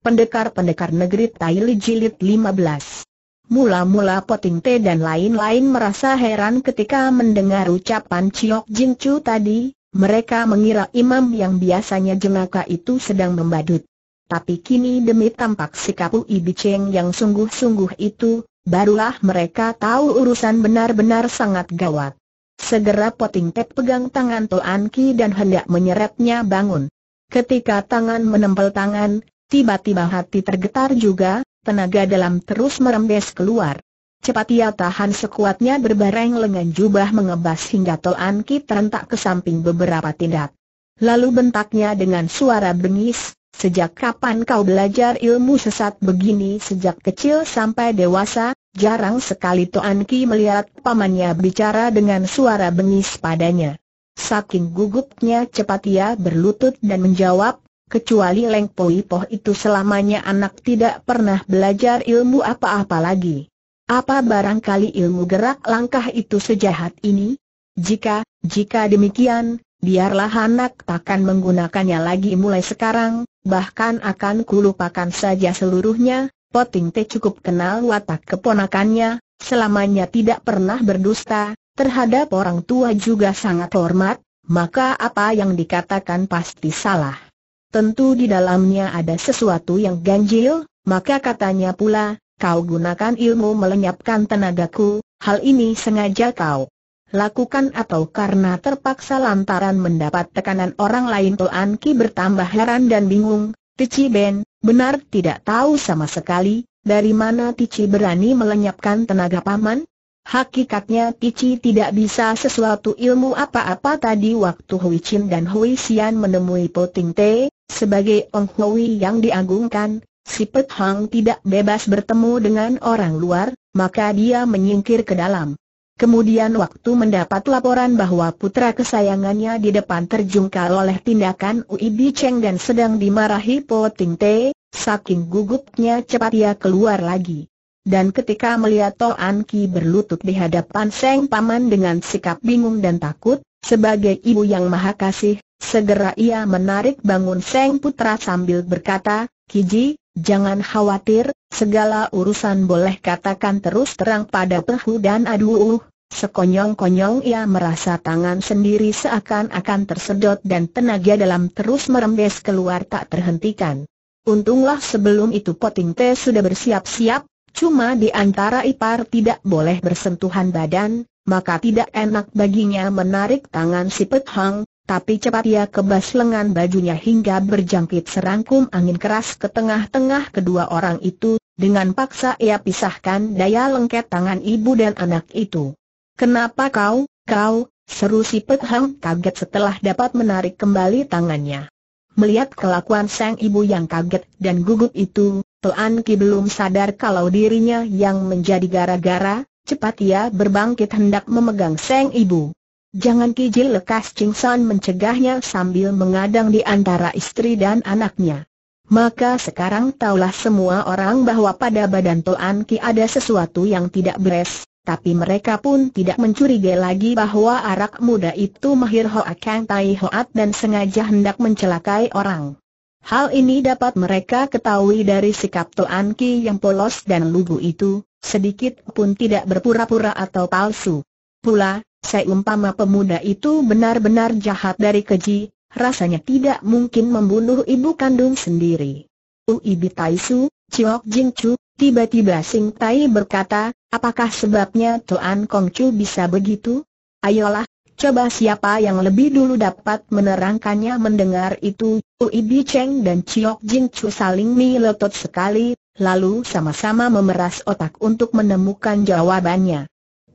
Pendekar-pendekar negeri Taili Jilid 15 Mula-mula Poting Te dan lain-lain merasa heran ketika mendengar ucapan Ciok Jin Chu tadi, mereka mengira imam yang biasanya jenaka itu sedang membadut. Tapi kini demi tampak sikap Ui Cheng yang sungguh-sungguh itu, barulah mereka tahu urusan benar-benar sangat gawat. Segera Poting Te pegang tangan Toan Ki dan hendak menyeretnya bangun. Ketika tangan menempel tangan, Tiba-tiba hati tergetar juga, tenaga dalam terus merembes keluar. Cepat ia tahan sekuatnya berbareng lengan jubah mengebas hingga Tol Anki terentak ke samping beberapa tindak. Lalu bentaknya dengan suara bengis, sejak kapan kau belajar ilmu sesat begini sejak kecil sampai dewasa, jarang sekali Toan Ki melihat pamannya bicara dengan suara bengis padanya. Saking gugupnya cepat ia berlutut dan menjawab, Kecuali Leng Poi Poh itu selamanya anak tidak pernah belajar ilmu apa-apa lagi. Apa barangkali ilmu gerak langkah itu sejahat ini? Jika, jika demikian, biarlah anak takkan menggunakannya lagi mulai sekarang, bahkan akan kulupakan saja seluruhnya, Poting teh cukup kenal watak keponakannya, selamanya tidak pernah berdusta, terhadap orang tua juga sangat hormat, maka apa yang dikatakan pasti salah. Tentu di dalamnya ada sesuatu yang ganjil, maka katanya pula, kau gunakan ilmu melenyapkan tenagaku, hal ini sengaja kau lakukan atau karena terpaksa lantaran mendapat tekanan orang lain Toan Ki bertambah heran dan bingung, Tici Ben, benar tidak tahu sama sekali, dari mana Tici berani melenyapkan tenaga paman? Hakikatnya Tici tidak bisa sesuatu ilmu apa-apa tadi waktu Hui Chin dan Hui Xian menemui Poting Te, sebagai Ong Hui yang diagungkan, si Pet Hang tidak bebas bertemu dengan orang luar, maka dia menyingkir ke dalam. Kemudian waktu mendapat laporan bahwa putra kesayangannya di depan terjungkal oleh tindakan Ui Bi Cheng dan sedang dimarahi Po Ting Te, saking gugupnya cepat ia keluar lagi. Dan ketika melihat An Ki berlutut di hadapan Seng Paman dengan sikap bingung dan takut, sebagai ibu yang maha kasih, Segera ia menarik bangun Seng Putra sambil berkata, Kiji, jangan khawatir, segala urusan boleh katakan terus terang pada Pehu dan Aduh. Sekonyong-konyong ia merasa tangan sendiri seakan-akan tersedot dan tenaga dalam terus merembes keluar tak terhentikan. Untunglah sebelum itu Poting Teh sudah bersiap-siap, cuma di antara ipar tidak boleh bersentuhan badan, maka tidak enak baginya menarik tangan si Pet Hang, tapi cepat ia kebas lengan bajunya hingga berjangkit serangkum angin keras ke tengah-tengah kedua orang itu, dengan paksa ia pisahkan daya lengket tangan ibu dan anak itu. Kenapa kau, kau, seru si Pek Hang kaget setelah dapat menarik kembali tangannya. Melihat kelakuan sang ibu yang kaget dan gugup itu, Tuan Ki belum sadar kalau dirinya yang menjadi gara-gara, cepat ia berbangkit hendak memegang sang ibu. Jangan kijil lekas Ching San mencegahnya sambil mengadang di antara istri dan anaknya. Maka sekarang taulah semua orang bahwa pada badan Toan Ki ada sesuatu yang tidak beres, tapi mereka pun tidak mencurigai lagi bahwa arak muda itu mahir Hoa Kang Tai Hoat dan sengaja hendak mencelakai orang. Hal ini dapat mereka ketahui dari sikap Toan Ki yang polos dan lugu itu, sedikit pun tidak berpura-pura atau palsu. Pula, Seumpama pemuda itu benar-benar jahat dari keji, rasanya tidak mungkin membunuh ibu kandung sendiri. Uibi Taisu, Chiok Jing Chu, tiba-tiba Sing Tai berkata, apakah sebabnya Tuan Kong Chu bisa begitu? Ayolah, Coba siapa yang lebih dulu dapat menerangkannya mendengar itu, Uibi Cheng dan Chiok Jing Chu saling melotot sekali, lalu sama-sama memeras otak untuk menemukan jawabannya.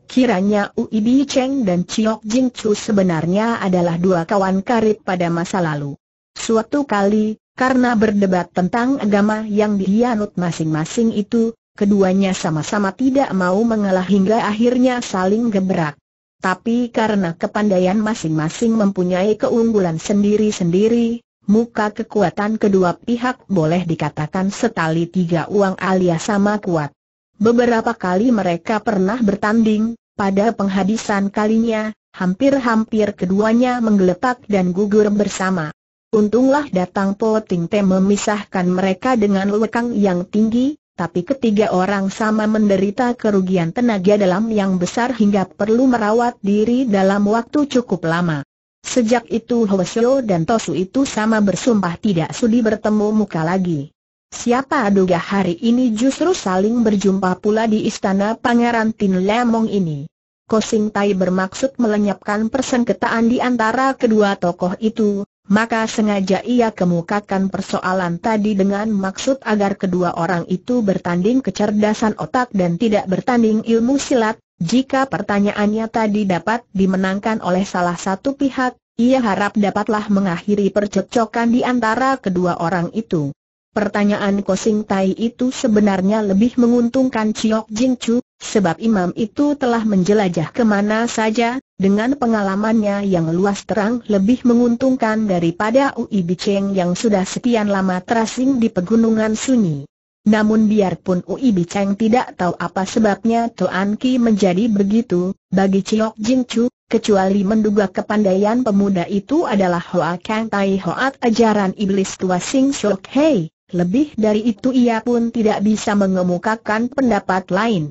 Kiranya Ui Bi Cheng dan Chiok Jing Chu sebenarnya adalah dua kawan karib pada masa lalu. Suatu kali, karena berdebat tentang agama yang dianut masing-masing itu, keduanya sama-sama tidak mau mengalah hingga akhirnya saling gebrak. Tapi karena kepandaian masing-masing mempunyai keunggulan sendiri-sendiri, muka kekuatan kedua pihak boleh dikatakan setali tiga uang alias sama kuat. Beberapa kali mereka pernah bertanding, pada penghabisan kalinya, hampir-hampir keduanya menggeletak dan gugur bersama. Untunglah datang Po Ting Te memisahkan mereka dengan lekang yang tinggi, tapi ketiga orang sama menderita kerugian tenaga dalam yang besar hingga perlu merawat diri dalam waktu cukup lama. Sejak itu Hwasyo dan Tosu itu sama bersumpah tidak sudi bertemu muka lagi. Siapa aduga hari ini justru saling berjumpa pula di istana Pangeran Tin Lemong ini. Kosing Tai bermaksud melenyapkan persengketaan di antara kedua tokoh itu, maka sengaja ia kemukakan persoalan tadi dengan maksud agar kedua orang itu bertanding kecerdasan otak dan tidak bertanding ilmu silat, jika pertanyaannya tadi dapat dimenangkan oleh salah satu pihak, ia harap dapatlah mengakhiri percekcokan di antara kedua orang itu. Pertanyaan Kosing Tai itu sebenarnya lebih menguntungkan Chiok Jing Chu, sebab imam itu telah menjelajah kemana saja, dengan pengalamannya yang luas terang lebih menguntungkan daripada Ui cheng yang sudah sekian lama terasing di pegunungan sunyi. Namun biarpun Ui cheng tidak tahu apa sebabnya Tuan Ki menjadi begitu, bagi Chiok Jing Chu, kecuali menduga kepandaian pemuda itu adalah Hoa Kang Tai Hoat ajaran iblis tua Sing Shok Hei. Lebih dari itu ia pun tidak bisa mengemukakan pendapat lain.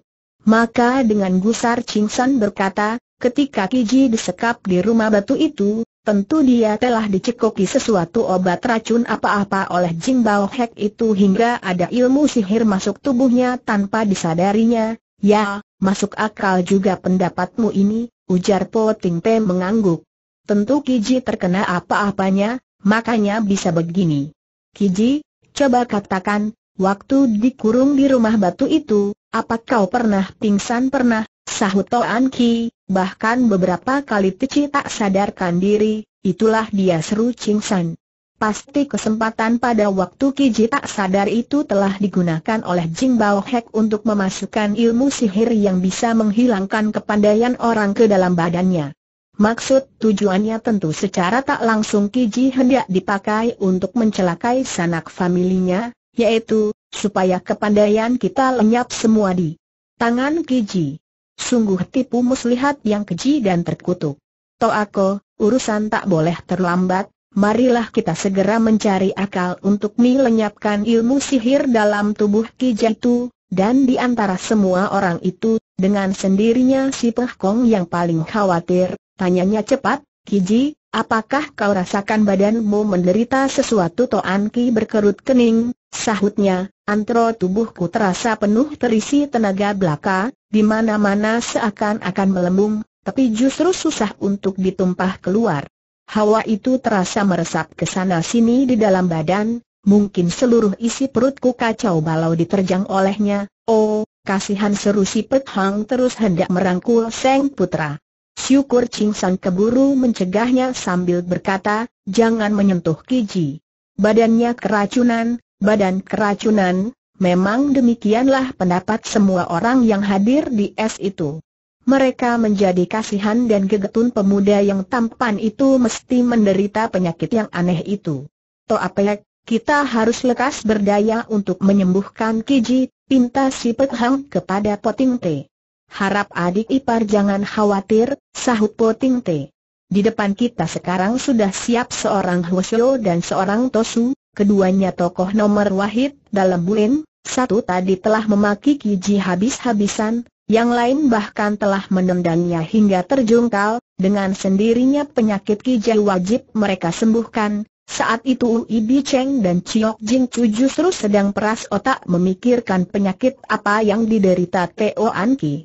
Maka dengan gusar Ching San berkata, ketika Kiji disekap di rumah batu itu, tentu dia telah dicekoki sesuatu obat racun apa-apa oleh Jing Bao Hek itu hingga ada ilmu sihir masuk tubuhnya tanpa disadarinya. Ya, masuk akal juga pendapatmu ini, ujar Po Ting Pe mengangguk. Tentu Kiji terkena apa-apanya, makanya bisa begini. Kiji, Coba katakan, waktu dikurung di rumah batu itu, apakah kau pernah pingsan pernah, sahut Toan Ki, bahkan beberapa kali Tici tak sadarkan diri, itulah dia seru Ching San. Pasti kesempatan pada waktu Kiji tak sadar itu telah digunakan oleh Jing Bao Hek untuk memasukkan ilmu sihir yang bisa menghilangkan kepandaian orang ke dalam badannya. Maksud tujuannya tentu secara tak langsung Kiji hendak dipakai untuk mencelakai sanak familinya, yaitu, supaya kepandaian kita lenyap semua di tangan Kiji. Sungguh tipu muslihat yang keji dan terkutuk. aku urusan tak boleh terlambat, marilah kita segera mencari akal untuk melenyapkan ilmu sihir dalam tubuh Kiji itu, dan di antara semua orang itu, dengan sendirinya si Peh yang paling khawatir, Tanyanya cepat, Kiji, apakah kau rasakan badanmu menderita sesuatu Toan Ki berkerut kening, sahutnya, antro tubuhku terasa penuh terisi tenaga belaka, di mana-mana seakan-akan melembung, tapi justru susah untuk ditumpah keluar. Hawa itu terasa meresap ke sana-sini di dalam badan, mungkin seluruh isi perutku kacau balau diterjang olehnya, oh, kasihan seru si Pet Hang terus hendak merangkul Seng Putra. Syukur Ching Sang keburu mencegahnya sambil berkata, jangan menyentuh Kiji. Badannya keracunan, badan keracunan, memang demikianlah pendapat semua orang yang hadir di es itu. Mereka menjadi kasihan dan gegetun pemuda yang tampan itu mesti menderita penyakit yang aneh itu. apek, kita harus lekas berdaya untuk menyembuhkan Kiji, pinta si Pek Hang kepada Poting Teh. Harap adik ipar jangan khawatir, sahut Poting Te. Di depan kita sekarang sudah siap seorang Hwasyo dan seorang Tosu, keduanya tokoh nomor wahid dalam buin, satu tadi telah memaki Kiji habis-habisan, yang lain bahkan telah menendangnya hingga terjungkal, dengan sendirinya penyakit Kiji wajib mereka sembuhkan, saat itu Ui Bi Cheng dan Chiok Jing Chu justru sedang peras otak memikirkan penyakit apa yang diderita Teo An Ki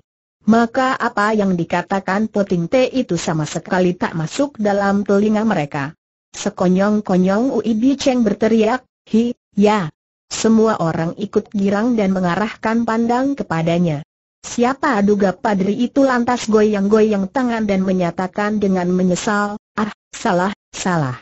maka apa yang dikatakan Poting Te itu sama sekali tak masuk dalam telinga mereka. Sekonyong-konyong Ui Bi Cheng berteriak, hi, ya. Semua orang ikut girang dan mengarahkan pandang kepadanya. Siapa duga padri itu lantas goyang-goyang tangan dan menyatakan dengan menyesal, ah, salah, salah.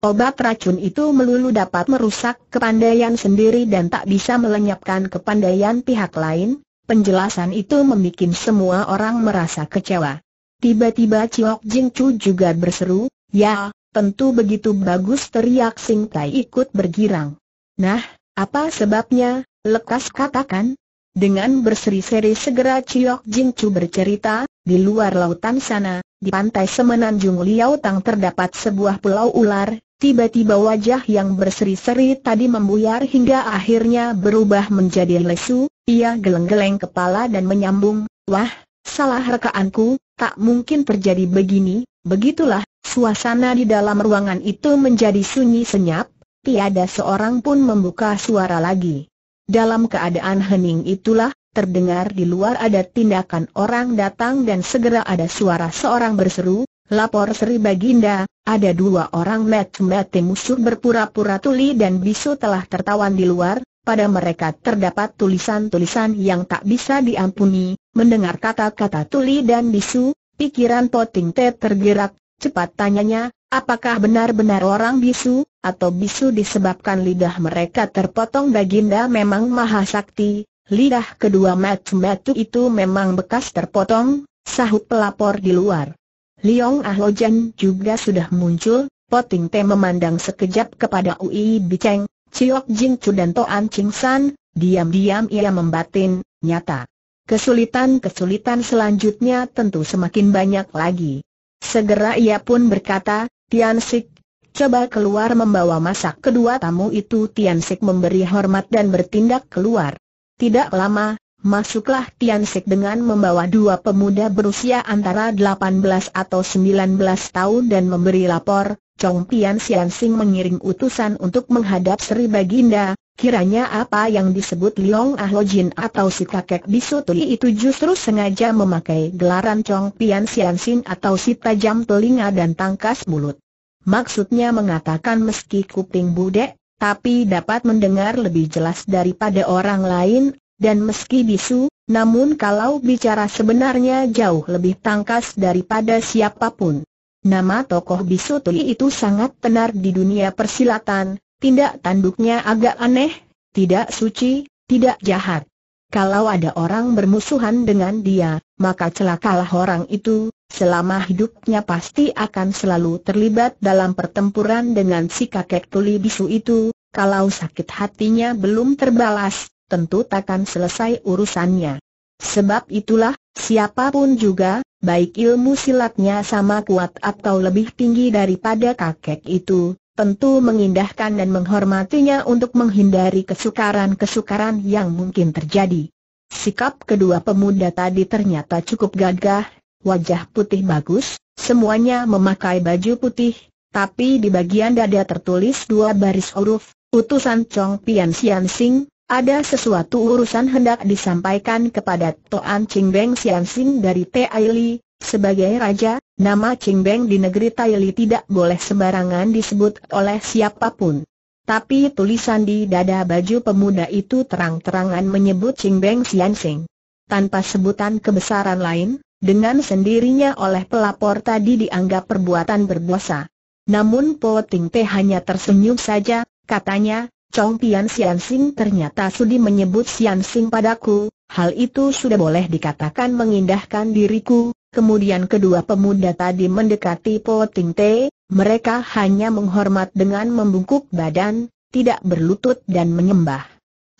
Obat racun itu melulu dapat merusak kepandaian sendiri dan tak bisa melenyapkan kepandaian pihak lain, Penjelasan itu membuat semua orang merasa kecewa. Tiba-tiba Ciok Jing Chu juga berseru, Ya, tentu begitu bagus teriak Sing Tai ikut bergirang. Nah, apa sebabnya, lekas katakan? Dengan berseri-seri segera Ciok Jing Chu bercerita, di luar lautan sana, di pantai semenanjung Liao Tang terdapat sebuah pulau ular, Tiba-tiba wajah yang berseri-seri tadi membuyar hingga akhirnya berubah menjadi lesu, ia geleng-geleng kepala dan menyambung, Wah, salah rekaanku, tak mungkin terjadi begini, begitulah, suasana di dalam ruangan itu menjadi sunyi senyap, tiada seorang pun membuka suara lagi. Dalam keadaan hening itulah, terdengar di luar ada tindakan orang datang dan segera ada suara seorang berseru, Lapor Sri Baginda, ada dua orang mat mete musuh berpura-pura tuli dan bisu telah tertawan di luar, pada mereka terdapat tulisan-tulisan yang tak bisa diampuni, mendengar kata-kata tuli dan bisu, pikiran Poting Ted tergerak, cepat tanyanya, apakah benar-benar orang bisu, atau bisu disebabkan lidah mereka terpotong baginda memang maha sakti, lidah kedua mat metu itu memang bekas terpotong, sahut pelapor di luar. Liong Ah Ahlojan juga sudah muncul, Poting Te memandang sekejap kepada Ui Biceng, Ciok Jin Chu dan Toan Ching San, diam-diam ia membatin, nyata. Kesulitan-kesulitan selanjutnya tentu semakin banyak lagi. Segera ia pun berkata, Tian Sik, coba keluar membawa masak kedua tamu itu Tian Sik memberi hormat dan bertindak keluar. Tidak lama, Masuklah Tian Sek dengan membawa dua pemuda berusia antara 18 atau 19 tahun dan memberi lapor, Chong Tian Sian Sing mengirim utusan untuk menghadap Sri Baginda, kiranya apa yang disebut Liong Ahlojin atau si kakek bisu tuli itu justru sengaja memakai gelaran Chong Tian Sian Sing atau si tajam telinga dan tangkas mulut. Maksudnya mengatakan meski kuping budek, tapi dapat mendengar lebih jelas daripada orang lain dan meski bisu, namun kalau bicara sebenarnya jauh lebih tangkas daripada siapapun. Nama tokoh bisu tuli itu sangat tenar di dunia persilatan, tindak tanduknya agak aneh, tidak suci, tidak jahat. Kalau ada orang bermusuhan dengan dia, maka celakalah orang itu, selama hidupnya pasti akan selalu terlibat dalam pertempuran dengan si kakek tuli bisu itu, kalau sakit hatinya belum terbalas, tentu takkan selesai urusannya. Sebab itulah, siapapun juga, baik ilmu silatnya sama kuat atau lebih tinggi daripada kakek itu, tentu mengindahkan dan menghormatinya untuk menghindari kesukaran-kesukaran yang mungkin terjadi. Sikap kedua pemuda tadi ternyata cukup gagah, wajah putih bagus, semuanya memakai baju putih, tapi di bagian dada tertulis dua baris huruf, utusan Chong Pian Sian Sing, ada sesuatu urusan hendak disampaikan kepada Toan Ching Beng Sian Sing dari Li, sebagai raja, nama Ching Beng di negeri Tai Li tidak boleh sembarangan disebut oleh siapapun. Tapi tulisan di dada baju pemuda itu terang-terangan menyebut Ching Beng Sian Sing. Tanpa sebutan kebesaran lain, dengan sendirinya oleh pelapor tadi dianggap perbuatan berdosa. Namun Po Ting Te hanya tersenyum saja, katanya, Chong Tian Sian Sing ternyata sudi menyebut Sian Sing padaku, hal itu sudah boleh dikatakan mengindahkan diriku. Kemudian kedua pemuda tadi mendekati Po Ting Te, mereka hanya menghormat dengan membungkuk badan, tidak berlutut dan menyembah.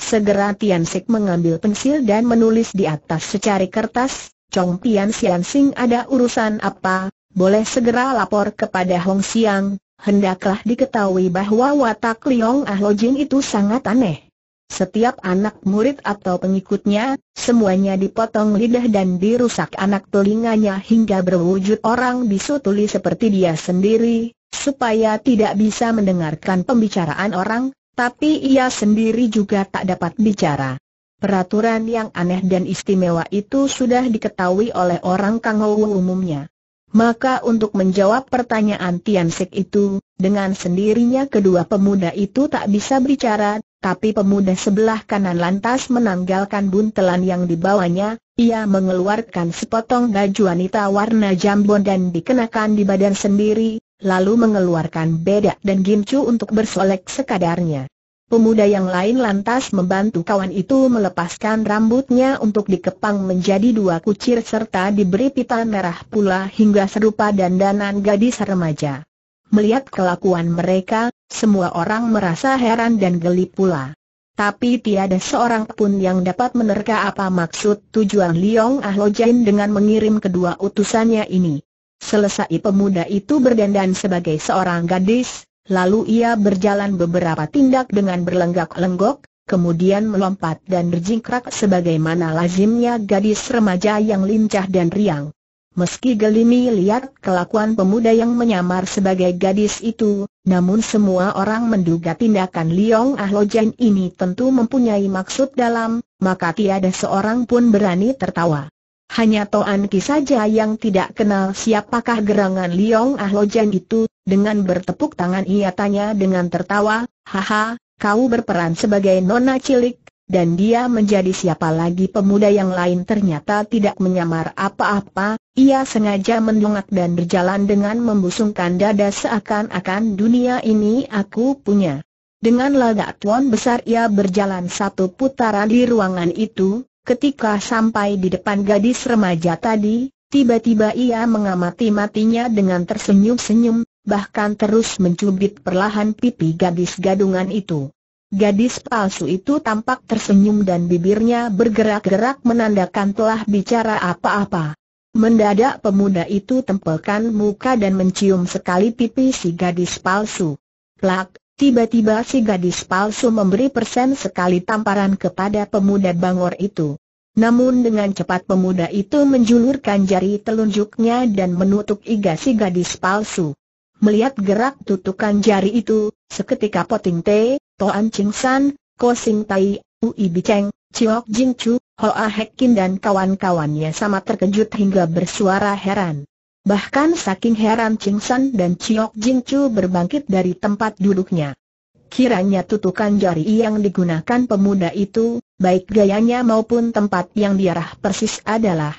Segera Tian Sik mengambil pensil dan menulis di atas secari kertas, Chong Tian Sian Sing ada urusan apa, boleh segera lapor kepada Hong Siang, hendaklah diketahui bahwa watak Liong Ahlojin itu sangat aneh. Setiap anak murid atau pengikutnya, semuanya dipotong lidah dan dirusak anak telinganya hingga berwujud orang bisu tuli seperti dia sendiri, supaya tidak bisa mendengarkan pembicaraan orang, tapi ia sendiri juga tak dapat bicara. Peraturan yang aneh dan istimewa itu sudah diketahui oleh orang Kangowu umumnya. Maka untuk menjawab pertanyaan Tian Sek itu, dengan sendirinya kedua pemuda itu tak bisa bicara, tapi pemuda sebelah kanan lantas menanggalkan buntelan yang dibawanya, ia mengeluarkan sepotong baju wanita warna jambon dan dikenakan di badan sendiri, lalu mengeluarkan bedak dan gincu untuk bersolek sekadarnya. Pemuda yang lain lantas membantu kawan itu melepaskan rambutnya untuk dikepang menjadi dua kucir serta diberi pita merah pula hingga serupa dandanan gadis remaja. Melihat kelakuan mereka, semua orang merasa heran dan geli pula. Tapi tiada seorang pun yang dapat menerka apa maksud tujuan Liong Ahlojain dengan mengirim kedua utusannya ini. Selesai pemuda itu berdandan sebagai seorang gadis, lalu ia berjalan beberapa tindak dengan berlenggak-lenggok, kemudian melompat dan berjingkrak sebagaimana lazimnya gadis remaja yang lincah dan riang. Meski gelimi lihat kelakuan pemuda yang menyamar sebagai gadis itu, namun semua orang menduga tindakan Liong Ahlojen ini tentu mempunyai maksud dalam, maka tiada seorang pun berani tertawa. Hanya Toan Ki saja yang tidak kenal siapakah gerangan Liong Ahlojan itu, dengan bertepuk tangan ia tanya dengan tertawa, Haha, kau berperan sebagai nona cilik, dan dia menjadi siapa lagi pemuda yang lain ternyata tidak menyamar apa-apa, ia sengaja mendongak dan berjalan dengan membusungkan dada seakan-akan dunia ini aku punya. Dengan lagak tuan besar ia berjalan satu putaran di ruangan itu, Ketika sampai di depan gadis remaja tadi, tiba-tiba ia mengamati matinya dengan tersenyum-senyum, bahkan terus mencubit perlahan pipi gadis gadungan itu. Gadis palsu itu tampak tersenyum dan bibirnya bergerak-gerak menandakan telah bicara apa-apa. Mendadak pemuda itu tempelkan muka dan mencium sekali pipi si gadis palsu. Plak, Tiba-tiba si gadis palsu memberi persen sekali tamparan kepada pemuda bangor itu. Namun dengan cepat pemuda itu menjulurkan jari telunjuknya dan menutup iga si gadis palsu. Melihat gerak tutukan jari itu, seketika poting te, toan ching san, ko sing tai, ui biceng, ciok jing chu, hoa Kin dan kawan-kawannya sama terkejut hingga bersuara heran. Bahkan saking heran Ching San dan Chiok Jing Chu berbangkit dari tempat duduknya. Kiranya tutukan jari yang digunakan pemuda itu, baik gayanya maupun tempat yang diarah persis adalah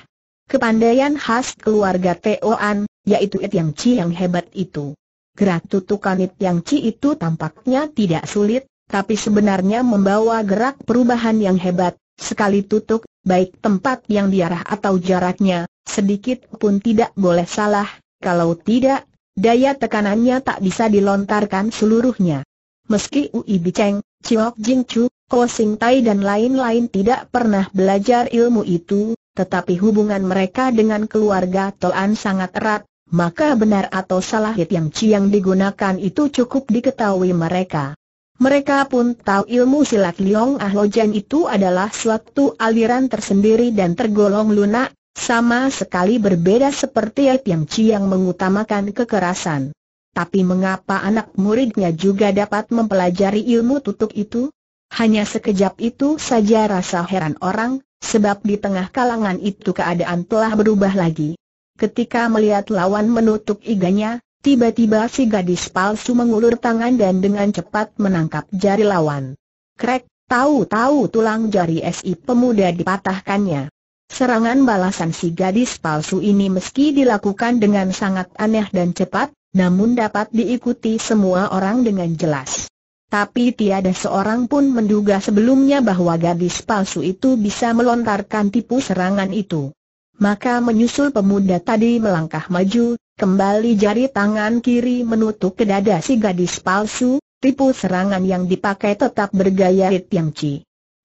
kepandaian khas keluarga Teoan, yaitu It Yang Chi yang hebat itu. Gerak tutukan It Yang Chi itu tampaknya tidak sulit, tapi sebenarnya membawa gerak perubahan yang hebat, sekali tutuk, baik tempat yang diarah atau jaraknya, sedikit pun tidak boleh salah, kalau tidak, daya tekanannya tak bisa dilontarkan seluruhnya. Meski Ui Biceng, Chiok Jing Chu, Ko Sing Tai dan lain-lain tidak pernah belajar ilmu itu, tetapi hubungan mereka dengan keluarga Tolan sangat erat, maka benar atau salah hit yang Ciang digunakan itu cukup diketahui mereka. Mereka pun tahu ilmu silat Liong Ahojan itu adalah suatu aliran tersendiri dan tergolong lunak, sama sekali berbeda seperti Etiam Chi yang mengutamakan kekerasan. Tapi mengapa anak muridnya juga dapat mempelajari ilmu tutuk itu? Hanya sekejap itu saja rasa heran orang, sebab di tengah kalangan itu keadaan telah berubah lagi. Ketika melihat lawan menutup iganya, Tiba-tiba si gadis palsu mengulur tangan dan dengan cepat menangkap jari lawan. Krek, tahu-tahu tulang jari SI pemuda dipatahkannya. Serangan balasan si gadis palsu ini meski dilakukan dengan sangat aneh dan cepat, namun dapat diikuti semua orang dengan jelas. Tapi tiada seorang pun menduga sebelumnya bahwa gadis palsu itu bisa melontarkan tipu serangan itu. Maka menyusul pemuda tadi melangkah maju, Kembali jari tangan kiri menutup ke dada si gadis palsu, tipu serangan yang dipakai tetap bergaya Hit Yang Ci.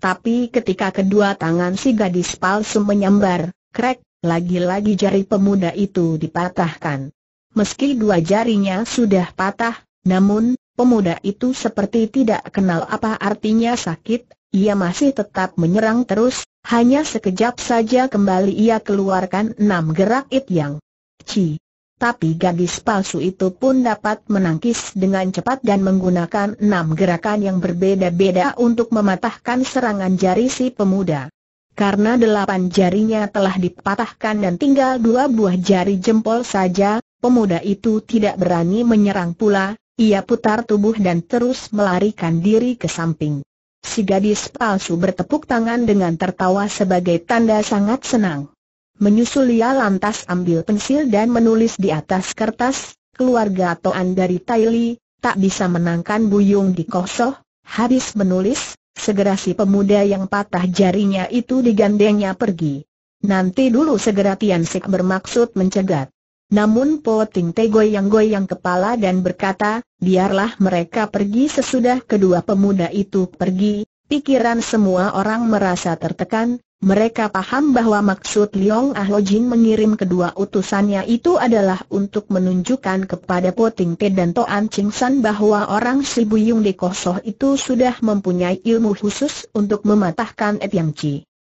Tapi ketika kedua tangan si gadis palsu menyambar, krek, lagi-lagi jari pemuda itu dipatahkan. Meski dua jarinya sudah patah, namun, pemuda itu seperti tidak kenal apa artinya sakit, ia masih tetap menyerang terus, hanya sekejap saja kembali ia keluarkan enam gerak it yang. Ci, tapi gadis palsu itu pun dapat menangkis dengan cepat dan menggunakan enam gerakan yang berbeda-beda untuk mematahkan serangan jari si pemuda. Karena delapan jarinya telah dipatahkan dan tinggal dua buah jari jempol saja, pemuda itu tidak berani menyerang pula, ia putar tubuh dan terus melarikan diri ke samping. Si gadis palsu bertepuk tangan dengan tertawa sebagai tanda sangat senang. Menyusul ia lantas ambil pensil dan menulis di atas kertas, keluarga Toan dari Taili, tak bisa menangkan Buyung di Kosoh, habis menulis, segera si pemuda yang patah jarinya itu digandengnya pergi. Nanti dulu segera Tian Sik bermaksud mencegat. Namun Po Ting Te goyang-goyang kepala dan berkata, biarlah mereka pergi sesudah kedua pemuda itu pergi, pikiran semua orang merasa tertekan, mereka paham bahwa maksud Liong Ahlo Jin mengirim kedua utusannya itu adalah untuk menunjukkan kepada Po Ting Te dan Toan Ching San bahwa orang si Buyung di Kosoh itu sudah mempunyai ilmu khusus untuk mematahkan Et Yang Chi.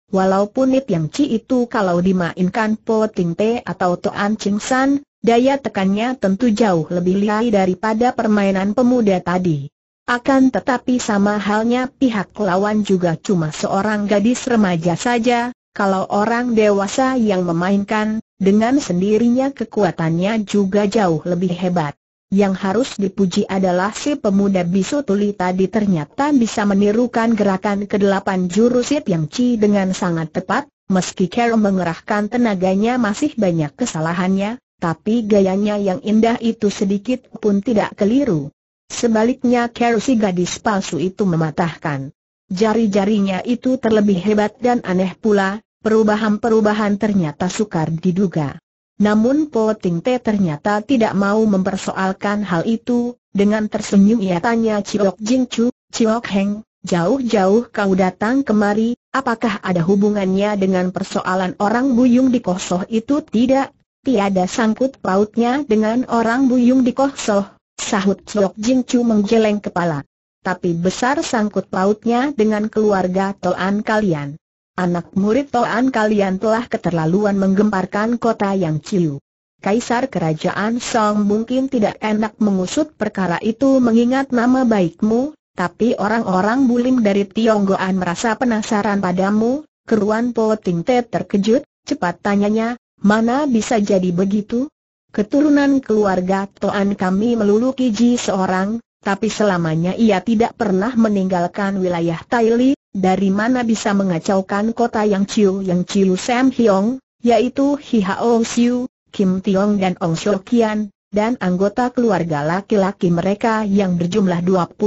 Walaupun Et Yang Chi itu kalau dimainkan Po Ting Te atau Toan Ching San, daya tekannya tentu jauh lebih lihai daripada permainan pemuda tadi. Akan tetapi sama halnya pihak lawan juga cuma seorang gadis remaja saja, kalau orang dewasa yang memainkan, dengan sendirinya kekuatannya juga jauh lebih hebat. Yang harus dipuji adalah si pemuda bisu tuli tadi ternyata bisa menirukan gerakan kedelapan jurusit yang ci dengan sangat tepat, meski Carol mengerahkan tenaganya masih banyak kesalahannya, tapi gayanya yang indah itu sedikit pun tidak keliru. Sebaliknya kerusi gadis palsu itu mematahkan. Jari-jarinya itu terlebih hebat dan aneh pula, perubahan-perubahan ternyata sukar diduga. Namun Po Ting Te ternyata tidak mau mempersoalkan hal itu, dengan tersenyum ia tanya Ciok Jing Chu, Ciok Heng, jauh-jauh kau datang kemari, apakah ada hubungannya dengan persoalan orang buyung di Kosoh itu tidak? Tiada sangkut pautnya dengan orang buyung di Kosoh sahut Chok Jin Chu menggeleng kepala. Tapi besar sangkut pautnya dengan keluarga Toan kalian. Anak murid Toan kalian telah keterlaluan menggemparkan kota yang ciu. Kaisar Kerajaan Song mungkin tidak enak mengusut perkara itu mengingat nama baikmu, tapi orang-orang bulim dari Tionggoan merasa penasaran padamu, keruan Po Ting Te terkejut, cepat tanyanya, mana bisa jadi begitu? Keturunan keluarga Toan kami melulu Kiji seorang, tapi selamanya ia tidak pernah meninggalkan wilayah Taili, dari mana bisa mengacaukan kota yang Chiu yang Chiu Sam Hiong, yaitu Hi Hao Siu, Kim Tiong dan Ong Shou Kian, dan anggota keluarga laki-laki mereka yang berjumlah 28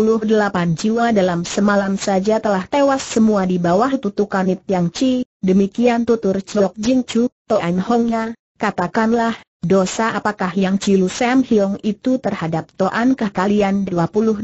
jiwa dalam semalam saja telah tewas semua di bawah tutukan Yang Chi, demikian tutur Chok Jin Chu, Toan Hongnya, katakanlah, Dosa apakah yang Cilu Sam Hiong itu terhadap Toan kah kalian 28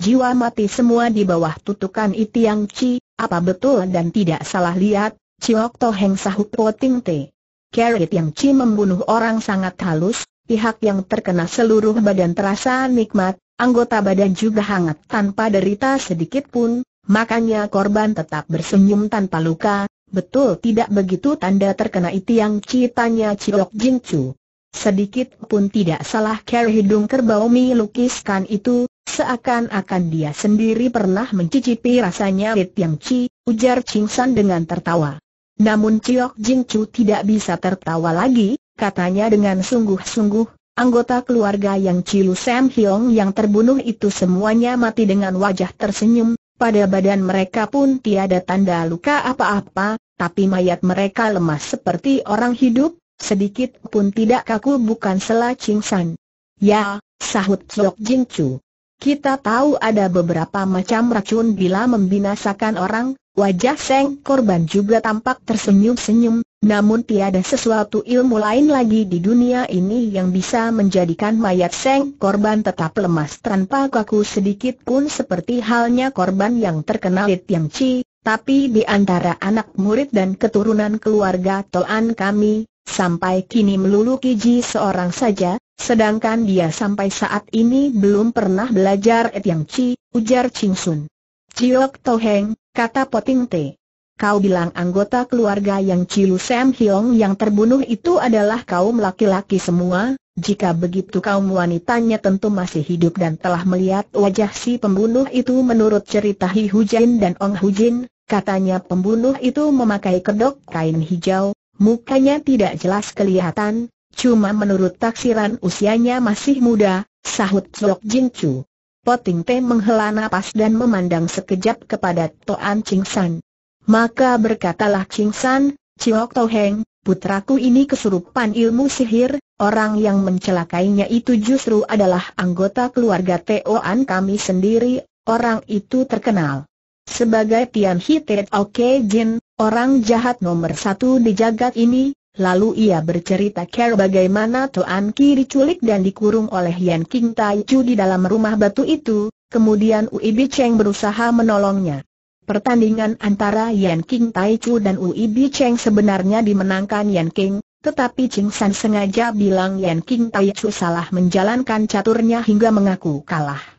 jiwa mati semua di bawah tutukan Itiang Ci, apa betul dan tidak salah lihat, Ciok Toheng Sahuk Poting Te. Kerit yang Ci membunuh orang sangat halus, pihak yang terkena seluruh badan terasa nikmat, anggota badan juga hangat tanpa derita sedikit pun, makanya korban tetap bersenyum tanpa luka, betul tidak begitu tanda terkena itiang tanya Ciok Jin Chu. Sedikit pun tidak salah Carrie Hidung Kerbau Mi lukiskan itu, seakan-akan dia sendiri pernah mencicipi rasanya Rit Yang Chi, ujar Ching San dengan tertawa. Namun Chiok Jing Chu tidak bisa tertawa lagi, katanya dengan sungguh-sungguh, anggota keluarga yang Cilu Sam Hiong yang terbunuh itu semuanya mati dengan wajah tersenyum, pada badan mereka pun tiada tanda luka apa-apa, tapi mayat mereka lemas seperti orang hidup, sedikit pun tidak kaku bukan Sela Ching San. Ya, sahut Sok Jing Chu. Kita tahu ada beberapa macam racun bila membinasakan orang, wajah Seng korban juga tampak tersenyum-senyum, namun tiada sesuatu ilmu lain lagi di dunia ini yang bisa menjadikan mayat Seng korban tetap lemas tanpa kaku sedikit pun seperti halnya korban yang terkena Lit Yang Chi, tapi di antara anak murid dan keturunan keluarga Toan kami, sampai kini melulu Kiji seorang saja, sedangkan dia sampai saat ini belum pernah belajar Et Yang Chi, ujar Ching Sun. To Toheng, kata Poting Te. Kau bilang anggota keluarga yang Cilu Sam Hiong yang terbunuh itu adalah kaum laki-laki semua, jika begitu kaum wanitanya tentu masih hidup dan telah melihat wajah si pembunuh itu menurut cerita Hi Jin dan Ong Hu Jin, katanya pembunuh itu memakai kedok kain hijau, Mukanya tidak jelas kelihatan, cuma menurut taksiran usianya masih muda, sahut Chok Jin Chu. Poting Te menghela nafas dan memandang sekejap kepada Toan Ching San. Maka berkatalah Ching San, Chiok Tau Heng, putraku ini kesurupan ilmu sihir, orang yang mencelakainya itu justru adalah anggota keluarga Toan kami sendiri, orang itu terkenal. Sebagai Tian Hitet Oke Jin, orang jahat nomor satu di jagat ini, lalu ia bercerita care bagaimana Tuan Ki diculik dan dikurung oleh Yan King Tai Chu di dalam rumah batu itu, kemudian Ui Cheng berusaha menolongnya. Pertandingan antara Yan King Tai Chu dan Ui Cheng sebenarnya dimenangkan Yan King, tetapi Ching San sengaja bilang Yan King Tai Chu salah menjalankan caturnya hingga mengaku kalah.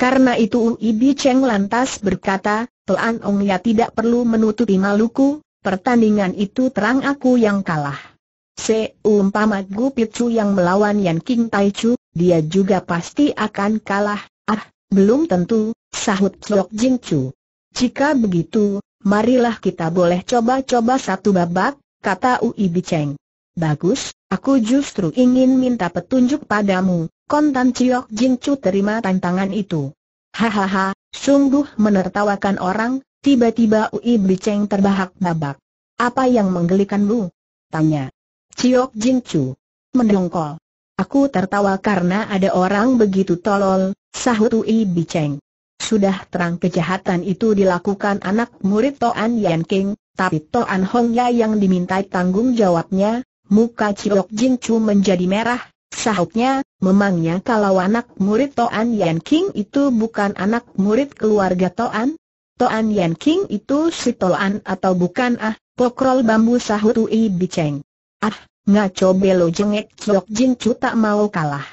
Karena itu Uibi Cheng lantas berkata, Tuan Ong ya tidak perlu menutupi maluku, pertandingan itu terang aku yang kalah. Seumpama Gu Pitsu yang melawan Yan King Tai Chu, dia juga pasti akan kalah, ah, belum tentu, sahut Chok Jing Chu. Jika begitu, marilah kita boleh coba-coba satu babak, kata Ui Cheng. Bagus, Aku justru ingin minta petunjuk padamu, kontan Ciok Jing terima tantangan itu. Hahaha, sungguh menertawakan orang, tiba-tiba Ui Biceng terbahak-babak. Apa yang menggelikanmu? Tanya. Ciok Jing Chu. Mendongkol. Aku tertawa karena ada orang begitu tolol, sahut Ui Biceng. Sudah terang kejahatan itu dilakukan anak murid Toan Yan King, tapi Toan Hong Ya yang dimintai tanggung jawabnya, Muka Ciok Jin Chu menjadi merah, sahutnya, memangnya kalau anak murid Toan Yan King itu bukan anak murid keluarga Toan? Toan Yan King itu si Toan atau bukan ah, pokrol bambu sahut Ui Biceng. Ah, ngaco belo jengek Ciok Jin Chu tak mau kalah.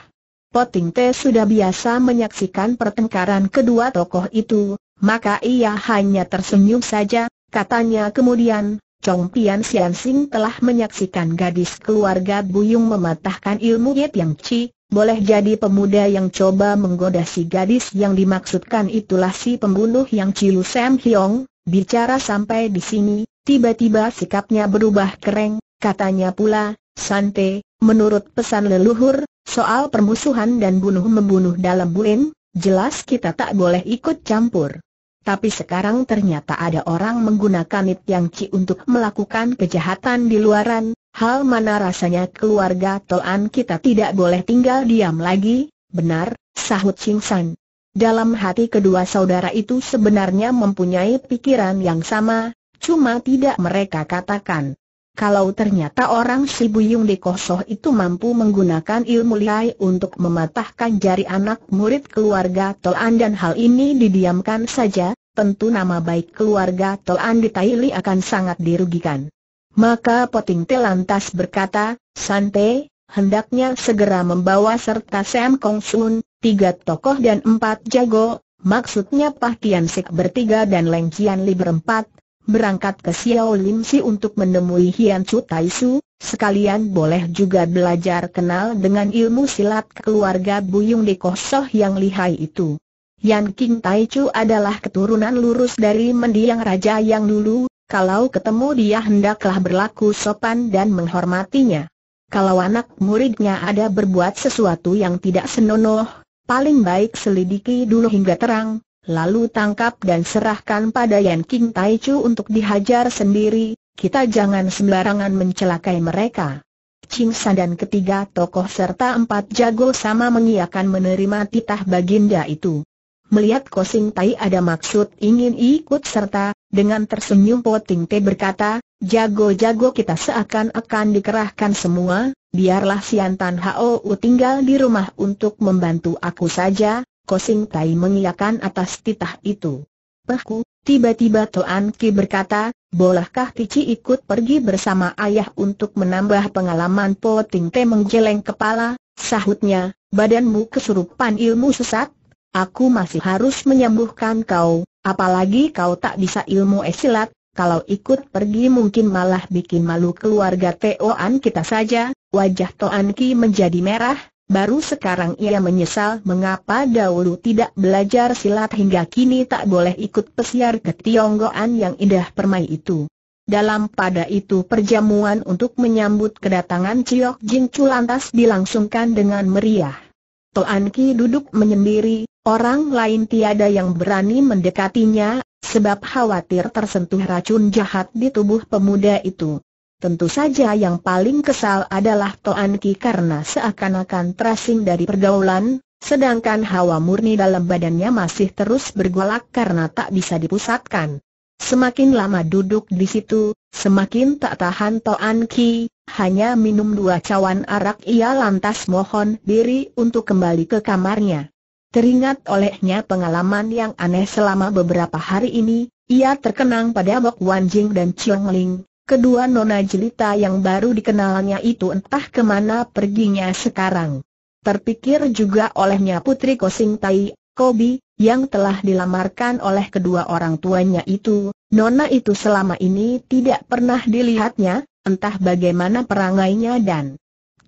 Poting Te sudah biasa menyaksikan pertengkaran kedua tokoh itu, maka ia hanya tersenyum saja, katanya kemudian, Chong Pian Sian Sing telah menyaksikan gadis keluarga Buyung mematahkan ilmu Yip Yang Chi, boleh jadi pemuda yang coba menggoda si gadis yang dimaksudkan itulah si pembunuh yang Cilu Sam Hiong. bicara sampai di sini, tiba-tiba sikapnya berubah kering, katanya pula, Sante, menurut pesan leluhur, soal permusuhan dan bunuh-membunuh dalam buin, jelas kita tak boleh ikut campur tapi sekarang ternyata ada orang menggunakan It Yang Ci untuk melakukan kejahatan di luaran, hal mana rasanya keluarga Toan kita tidak boleh tinggal diam lagi, benar, sahut Ching San. Dalam hati kedua saudara itu sebenarnya mempunyai pikiran yang sama, cuma tidak mereka katakan. Kalau ternyata orang si Buyung di Kosoh itu mampu menggunakan ilmu liai untuk mematahkan jari anak murid keluarga Tolan dan hal ini didiamkan saja, tentu nama baik keluarga Tolan di Taili akan sangat dirugikan. Maka Poting Te lantas berkata, Sante, hendaknya segera membawa serta Sam Kong Sun, tiga tokoh dan empat jago, maksudnya Pah Tian Sik bertiga dan Leng Kian Li berempat, berangkat ke Xiao Lim Si untuk menemui Hian Chu Tai Su, sekalian boleh juga belajar kenal dengan ilmu silat keluarga Buyung di Soh yang lihai itu. Yan King Tai Chu adalah keturunan lurus dari mendiang raja yang dulu, kalau ketemu dia hendaklah berlaku sopan dan menghormatinya. Kalau anak muridnya ada berbuat sesuatu yang tidak senonoh, paling baik selidiki dulu hingga terang, lalu tangkap dan serahkan pada Yan King Tai Chu untuk dihajar sendiri, kita jangan sembarangan mencelakai mereka. Ching San dan ketiga tokoh serta empat jago sama mengiakan menerima titah baginda itu. Melihat Kosing Tai ada maksud ingin ikut serta, dengan tersenyum Po Ting Te berkata, jago-jago kita seakan-akan dikerahkan semua, biarlah Siantan Hao tinggal di rumah untuk membantu aku saja, Kosing Tai mengiyakan atas titah itu. Pehku, tiba-tiba Toan Ki berkata, bolehkah Tici ikut pergi bersama ayah untuk menambah pengalaman Po Ting Te menggeleng kepala, sahutnya, badanmu kesurupan ilmu sesat, aku masih harus menyembuhkan kau, apalagi kau tak bisa ilmu esilat, kalau ikut pergi mungkin malah bikin malu keluarga Toan kita saja, wajah Toan Ki menjadi merah, Baru sekarang ia menyesal mengapa dahulu tidak belajar silat hingga kini tak boleh ikut pesiar ke Tionggoan yang indah permai itu. Dalam pada itu perjamuan untuk menyambut kedatangan Ciok Jin Chu lantas dilangsungkan dengan meriah. Toan Ki duduk menyendiri, orang lain tiada yang berani mendekatinya, sebab khawatir tersentuh racun jahat di tubuh pemuda itu. Tentu saja yang paling kesal adalah Toan Ki karena seakan-akan terasing dari pergaulan, sedangkan hawa murni dalam badannya masih terus bergolak karena tak bisa dipusatkan. Semakin lama duduk di situ, semakin tak tahan Toan Ki, hanya minum dua cawan arak ia lantas mohon diri untuk kembali ke kamarnya. Teringat olehnya pengalaman yang aneh selama beberapa hari ini, ia terkenang pada Bok Wanjing dan Chiong Ling, Kedua nona jelita yang baru dikenalnya itu entah kemana perginya sekarang. Terpikir juga olehnya Putri Kosing Tai, Kobi, yang telah dilamarkan oleh kedua orang tuanya itu, nona itu selama ini tidak pernah dilihatnya, entah bagaimana perangainya dan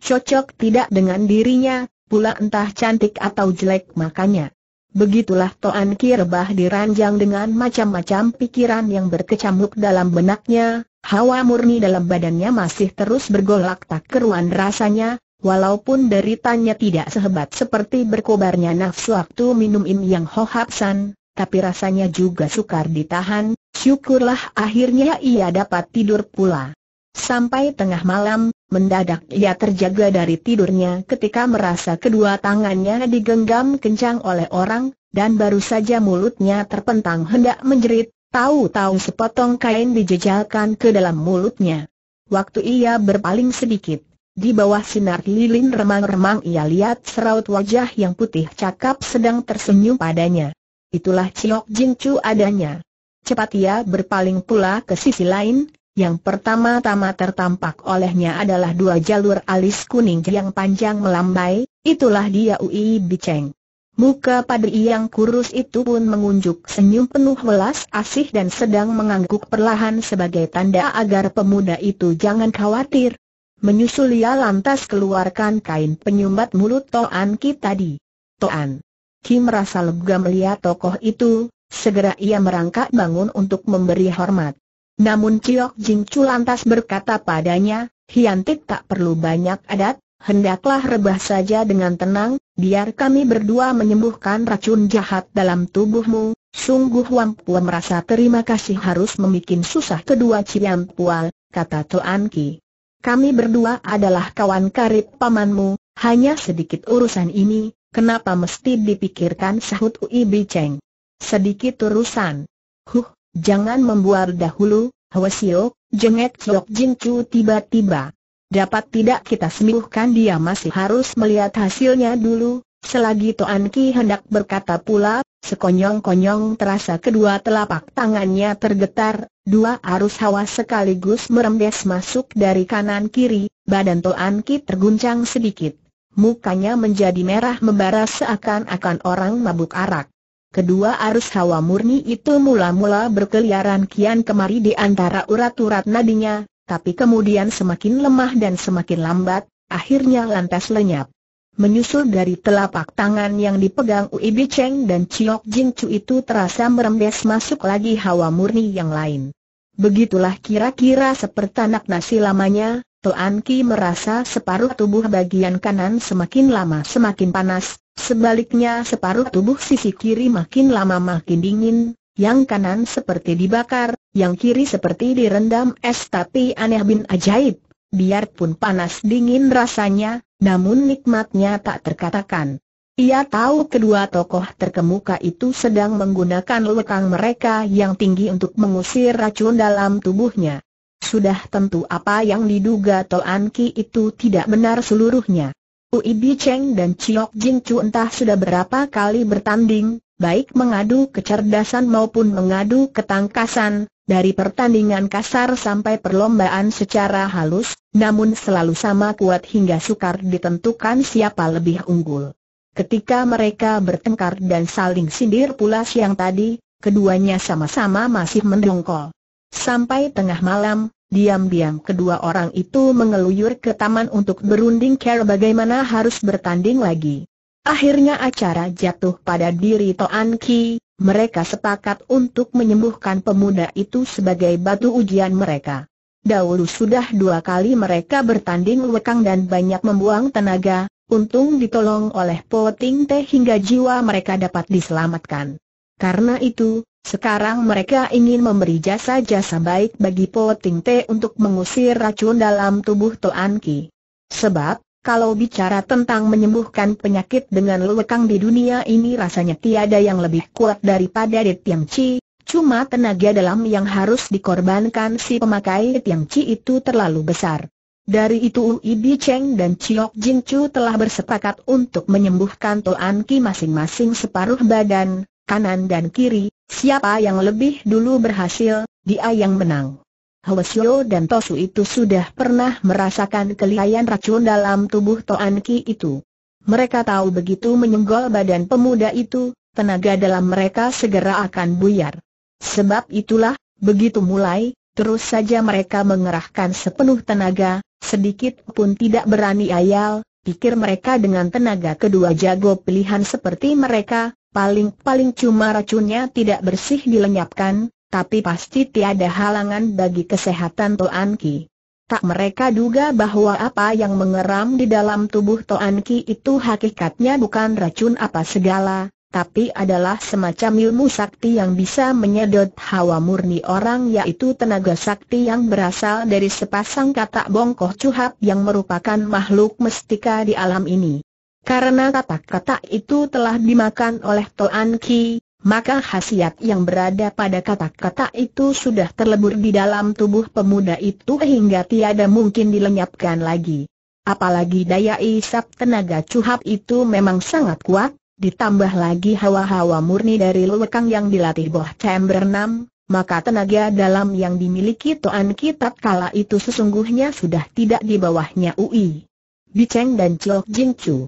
cocok tidak dengan dirinya, pula entah cantik atau jelek makanya. Begitulah Toan Kirbah diranjang dengan macam-macam pikiran yang berkecamuk dalam benaknya, Hawa murni dalam badannya masih terus bergolak tak keruan rasanya, walaupun deritanya tidak sehebat seperti berkobarnya nafsu waktu minum Im Yang Hohapsan, tapi rasanya juga sukar ditahan, syukurlah akhirnya ia dapat tidur pula. Sampai tengah malam, mendadak ia terjaga dari tidurnya ketika merasa kedua tangannya digenggam kencang oleh orang, dan baru saja mulutnya terpentang hendak menjerit, Tahu-tahu sepotong kain dijejalkan ke dalam mulutnya. Waktu ia berpaling sedikit, di bawah sinar lilin remang-remang ia lihat seraut wajah yang putih cakap sedang tersenyum padanya. Itulah Ciok Jing adanya. Cepat ia berpaling pula ke sisi lain, yang pertama-tama tertampak olehnya adalah dua jalur alis kuning yang panjang melambai, itulah dia Ui Bicheng. Muka padri yang kurus itu pun mengunjuk senyum penuh welas asih dan sedang mengangguk perlahan sebagai tanda agar pemuda itu jangan khawatir. Menyusul ia lantas keluarkan kain penyumbat mulut Toan Ki tadi. Toan Ki merasa lega melihat tokoh itu, segera ia merangkak bangun untuk memberi hormat. Namun Ciok Jing Chu lantas berkata padanya, Hiantik tak perlu banyak adat, hendaklah rebah saja dengan tenang, biar kami berdua menyembuhkan racun jahat dalam tubuhmu. Sungguh Pua merasa terima kasih harus membuat susah kedua Cian Pual, kata Tuan Ki. Kami berdua adalah kawan karib pamanmu, hanya sedikit urusan ini, kenapa mesti dipikirkan sahut Ui Biceng. Sedikit urusan. Huh, jangan membuat dahulu, Hwasio, jengek chok Jin Chu tiba-tiba. Dapat tidak kita sembuhkan dia masih harus melihat hasilnya dulu, selagi Toan Ki hendak berkata pula, sekonyong-konyong terasa kedua telapak tangannya tergetar, dua arus hawa sekaligus merembes masuk dari kanan kiri, badan Toan Ki terguncang sedikit. Mukanya menjadi merah membara seakan-akan orang mabuk arak. Kedua arus hawa murni itu mula-mula berkeliaran kian kemari di antara urat-urat nadinya, tapi kemudian semakin lemah dan semakin lambat, akhirnya lantas lenyap. Menyusul dari telapak tangan yang dipegang Ui Cheng dan Chiok Jing Chu itu terasa merembes masuk lagi hawa murni yang lain. Begitulah kira-kira seperti sepertanak nasi lamanya, Tuan Ki merasa separuh tubuh bagian kanan semakin lama semakin panas, sebaliknya separuh tubuh sisi kiri makin lama makin dingin, yang kanan seperti dibakar, yang kiri seperti direndam es tapi aneh bin ajaib. Biarpun panas dingin rasanya, namun nikmatnya tak terkatakan. Ia tahu kedua tokoh terkemuka itu sedang menggunakan lekang mereka yang tinggi untuk mengusir racun dalam tubuhnya. Sudah tentu apa yang diduga Toan Ki itu tidak benar seluruhnya. Ui Bi Cheng dan Chiok Jing Chu entah sudah berapa kali bertanding, baik mengadu kecerdasan maupun mengadu ketangkasan, dari pertandingan kasar sampai perlombaan secara halus, namun selalu sama kuat hingga sukar ditentukan siapa lebih unggul. Ketika mereka bertengkar dan saling sindir pula siang tadi, keduanya sama-sama masih mendongkol. Sampai tengah malam, diam-diam kedua orang itu mengeluyur ke taman untuk berunding care bagaimana harus bertanding lagi. Akhirnya acara jatuh pada diri Toan Ki, mereka sepakat untuk menyembuhkan pemuda itu sebagai batu ujian mereka. Dahulu sudah dua kali mereka bertanding lekang dan banyak membuang tenaga, untung ditolong oleh Po Ting Teh hingga jiwa mereka dapat diselamatkan. Karena itu, sekarang mereka ingin memberi jasa-jasa baik bagi Po Ting Teh untuk mengusir racun dalam tubuh Toan Ki. Sebab, kalau bicara tentang menyembuhkan penyakit dengan lewekang di dunia ini rasanya tiada yang lebih kuat daripada De Chi, cuma tenaga dalam yang harus dikorbankan si pemakai De Chi itu terlalu besar. Dari itu Bi Cheng dan Chiok Jin Chu telah bersepakat untuk menyembuhkan Toan Ki masing-masing separuh badan, kanan dan kiri, siapa yang lebih dulu berhasil, dia yang menang. Hwasyo dan Tosu itu sudah pernah merasakan kelihayan racun dalam tubuh Toan Ki itu. Mereka tahu begitu menyenggol badan pemuda itu, tenaga dalam mereka segera akan buyar. Sebab itulah, begitu mulai, terus saja mereka mengerahkan sepenuh tenaga, sedikit pun tidak berani ayal, pikir mereka dengan tenaga kedua jago pilihan seperti mereka, paling-paling cuma racunnya tidak bersih dilenyapkan, tapi pasti tiada halangan bagi kesehatan Toan Ki. Tak mereka duga bahwa apa yang mengeram di dalam tubuh Toan Ki itu hakikatnya bukan racun apa segala, tapi adalah semacam ilmu sakti yang bisa menyedot hawa murni orang yaitu tenaga sakti yang berasal dari sepasang katak bongkoh cuhap yang merupakan makhluk mestika di alam ini. Karena katak-katak itu telah dimakan oleh Toan Ki, maka khasiat yang berada pada kata-kata itu sudah terlebur di dalam tubuh pemuda itu hingga tiada mungkin dilenyapkan lagi. Apalagi daya isap tenaga cuhap itu memang sangat kuat, ditambah lagi hawa-hawa murni dari lekang yang dilatih Boh chamber 6. maka tenaga dalam yang dimiliki Toan Kitab kala itu sesungguhnya sudah tidak di bawahnya UI. Biceng dan Chok Jin Chu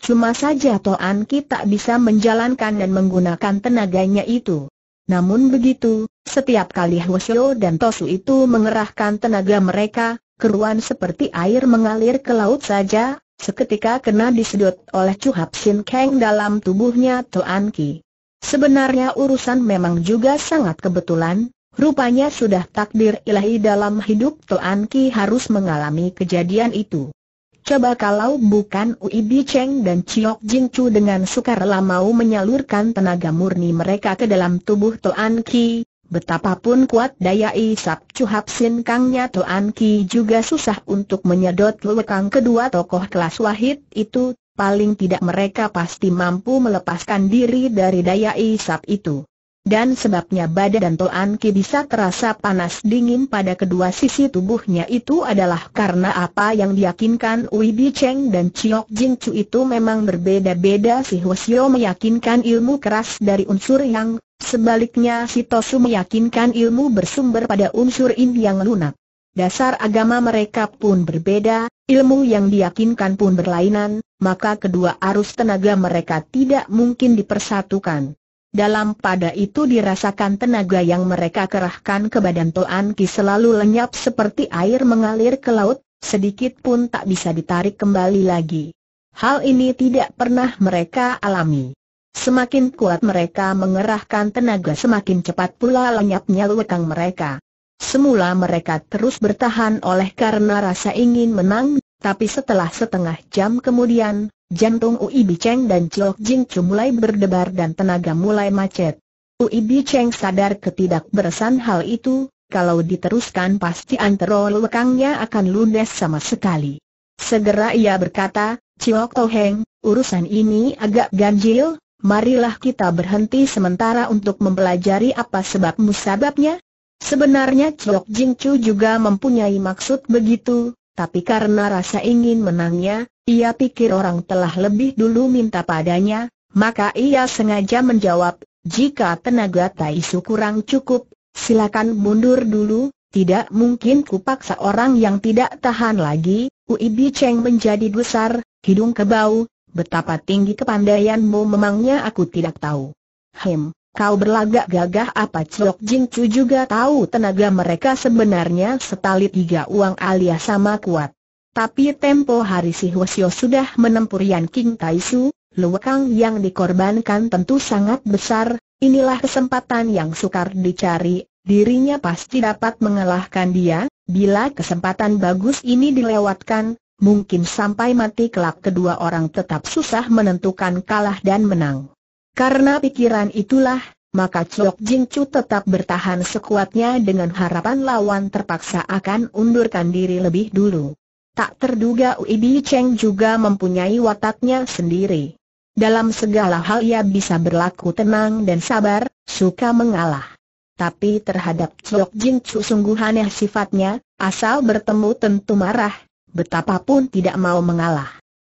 Cuma saja Toan Ki tak bisa menjalankan dan menggunakan tenaganya itu. Namun begitu, setiap kali Hwasyo dan Tosu itu mengerahkan tenaga mereka, keruan seperti air mengalir ke laut saja, seketika kena disedot oleh Cuhap Sin Kang dalam tubuhnya Toan Ki. Sebenarnya urusan memang juga sangat kebetulan, rupanya sudah takdir ilahi dalam hidup Toan Ki harus mengalami kejadian itu. Coba kalau bukan Ui Bi Cheng dan Chiok Jin Chu dengan sukarela mau menyalurkan tenaga murni mereka ke dalam tubuh Toan Ki, betapapun kuat daya isap Hap sin kangnya Toan Ki juga susah untuk menyedot lekang kedua tokoh kelas wahid itu, paling tidak mereka pasti mampu melepaskan diri dari daya isap itu. Dan sebabnya badan dan Toan Ki bisa terasa panas dingin pada kedua sisi tubuhnya itu adalah karena apa yang diyakinkan Wibi Cheng dan Chiok Jing Chu itu memang berbeda-beda si Hwasyo meyakinkan ilmu keras dari unsur yang, sebaliknya si Tosu meyakinkan ilmu bersumber pada unsur in yang lunak. Dasar agama mereka pun berbeda, ilmu yang diyakinkan pun berlainan, maka kedua arus tenaga mereka tidak mungkin dipersatukan. Dalam pada itu dirasakan tenaga yang mereka kerahkan ke badan Toan Ki selalu lenyap seperti air mengalir ke laut, sedikit pun tak bisa ditarik kembali lagi. Hal ini tidak pernah mereka alami. Semakin kuat mereka mengerahkan tenaga semakin cepat pula lenyapnya lekang mereka. Semula mereka terus bertahan oleh karena rasa ingin menang tapi setelah setengah jam kemudian, jantung Ui Cheng dan Chok Jing Chu mulai berdebar dan tenaga mulai macet. Ui Cheng sadar ketidakberesan hal itu, kalau diteruskan pasti antero lekangnya akan ludes sama sekali. Segera ia berkata, Ciok Toheng, urusan ini agak ganjil, marilah kita berhenti sementara untuk mempelajari apa sebab musababnya. Sebenarnya Jing Chu juga mempunyai maksud begitu, tapi karena rasa ingin menangnya, ia pikir orang telah lebih dulu minta padanya, maka ia sengaja menjawab, jika tenaga Taisu kurang cukup, silakan mundur dulu, tidak mungkin kupaksa orang yang tidak tahan lagi, Ui Cheng menjadi besar, hidung kebau, betapa tinggi kepandaianmu memangnya aku tidak tahu. Hem, Kau berlagak gagah apa Ciok Jin Chu juga tahu tenaga mereka sebenarnya setali tiga uang alias sama kuat. Tapi tempo hari si Hwasyo sudah menempur Yan King Su, luekang yang dikorbankan tentu sangat besar, inilah kesempatan yang sukar dicari, dirinya pasti dapat mengalahkan dia, bila kesempatan bagus ini dilewatkan, mungkin sampai mati kelak kedua orang tetap susah menentukan kalah dan menang. Karena pikiran itulah, maka Chok Jing Chu tetap bertahan sekuatnya dengan harapan lawan terpaksa akan undurkan diri lebih dulu. Tak terduga Bi Cheng juga mempunyai wataknya sendiri. Dalam segala hal ia bisa berlaku tenang dan sabar, suka mengalah. Tapi terhadap Chok Jing Chu sungguh aneh sifatnya, asal bertemu tentu marah, betapapun tidak mau mengalah.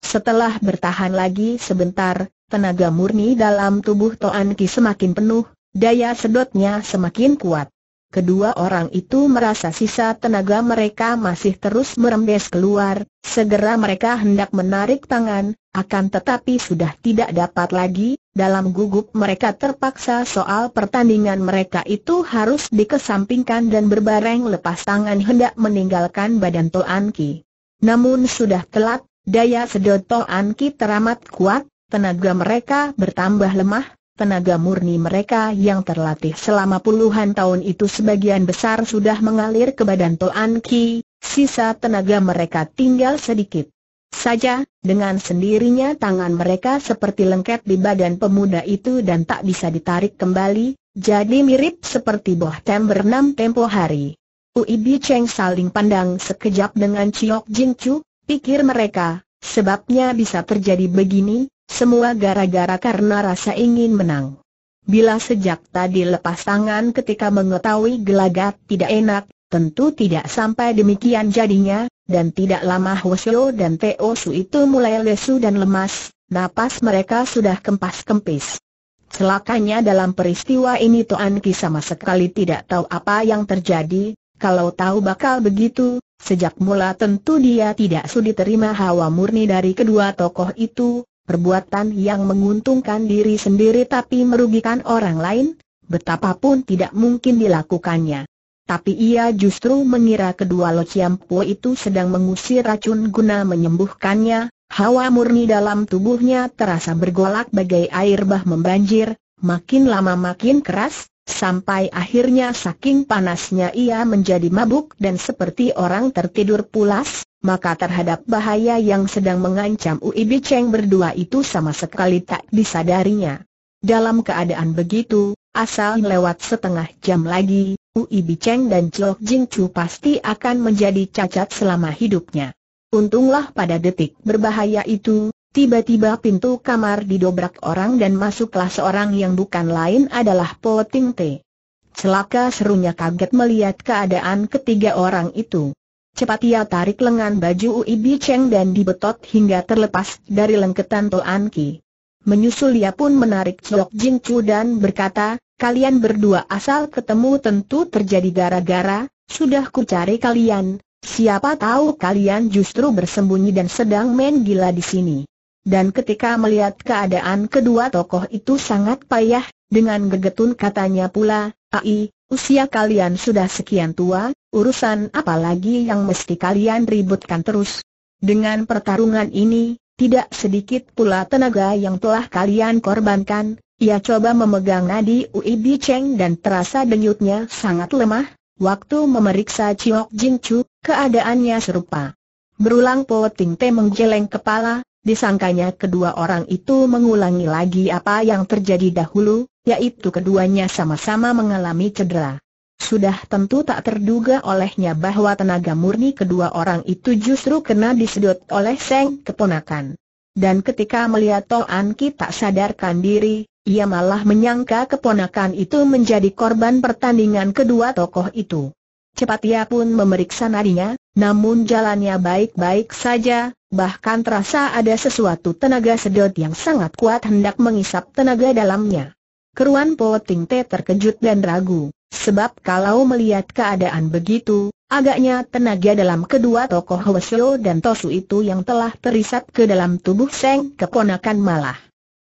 Setelah bertahan lagi sebentar, tenaga murni dalam tubuh Toan Ki semakin penuh, daya sedotnya semakin kuat. Kedua orang itu merasa sisa tenaga mereka masih terus merembes keluar, segera mereka hendak menarik tangan, akan tetapi sudah tidak dapat lagi, dalam gugup mereka terpaksa soal pertandingan mereka itu harus dikesampingkan dan berbareng lepas tangan hendak meninggalkan badan Toan Ki. Namun sudah telat, daya sedot Toan Ki teramat kuat, tenaga mereka bertambah lemah, tenaga murni mereka yang terlatih selama puluhan tahun itu sebagian besar sudah mengalir ke badan Toan Ki, sisa tenaga mereka tinggal sedikit. Saja, dengan sendirinya tangan mereka seperti lengket di badan pemuda itu dan tak bisa ditarik kembali, jadi mirip seperti boh tem bernam tempo hari. Bi Cheng saling pandang sekejap dengan Chiok Jing Chu, pikir mereka, sebabnya bisa terjadi begini, semua gara-gara karena rasa ingin menang. Bila sejak tadi lepas tangan ketika mengetahui gelagat tidak enak, tentu tidak sampai demikian jadinya, dan tidak lama Hwasyo dan Su itu mulai lesu dan lemas, napas mereka sudah kempas-kempis. Celakanya dalam peristiwa ini Toan Ki sama sekali tidak tahu apa yang terjadi, kalau tahu bakal begitu, sejak mula tentu dia tidak sudi terima hawa murni dari kedua tokoh itu, perbuatan yang menguntungkan diri sendiri tapi merugikan orang lain, betapapun tidak mungkin dilakukannya. Tapi ia justru mengira kedua Lo Po itu sedang mengusir racun guna menyembuhkannya, hawa murni dalam tubuhnya terasa bergolak bagai air bah membanjir, makin lama makin keras, Sampai akhirnya saking panasnya ia menjadi mabuk dan seperti orang tertidur pulas, maka terhadap bahaya yang sedang mengancam Ui Biceng berdua itu sama sekali tak disadarinya. Dalam keadaan begitu, asal lewat setengah jam lagi, Ui Biceng dan Chok Jing Chu pasti akan menjadi cacat selama hidupnya. Untunglah pada detik berbahaya itu, Tiba-tiba pintu kamar didobrak orang dan masuklah seorang yang bukan lain adalah Po Ting Te. Celaka serunya kaget melihat keadaan ketiga orang itu. Cepat ia tarik lengan baju Ui Bi Cheng dan dibetot hingga terlepas dari lengketan Toan Ki. Menyusul ia pun menarik Chok Jing Chu dan berkata, kalian berdua asal ketemu tentu terjadi gara-gara, sudah ku cari kalian, siapa tahu kalian justru bersembunyi dan sedang main gila di sini. Dan ketika melihat keadaan kedua tokoh itu sangat payah, dengan gegetun katanya pula, Ai, usia kalian sudah sekian tua, urusan apa lagi yang mesti kalian ributkan terus? Dengan pertarungan ini, tidak sedikit pula tenaga yang telah kalian korbankan, ia coba memegang nadi Ui Bi Cheng dan terasa denyutnya sangat lemah, waktu memeriksa Chiok Jin Chu, keadaannya serupa. Berulang Po Ting Te menggeleng kepala, Disangkanya kedua orang itu mengulangi lagi apa yang terjadi dahulu, yaitu keduanya sama-sama mengalami cedera. Sudah tentu tak terduga olehnya bahwa tenaga murni kedua orang itu justru kena disedot oleh Seng keponakan. Dan ketika melihat Toh An Ki tak sadarkan diri, ia malah menyangka keponakan itu menjadi korban pertandingan kedua tokoh itu. Cepat ia pun memeriksa nadinya, namun jalannya baik-baik saja, bahkan terasa ada sesuatu tenaga sedot yang sangat kuat hendak mengisap tenaga dalamnya. Keruan Po Te terkejut dan ragu, sebab kalau melihat keadaan begitu, agaknya tenaga dalam kedua tokoh Hwasyo dan Tosu itu yang telah terisap ke dalam tubuh Seng keponakan malah.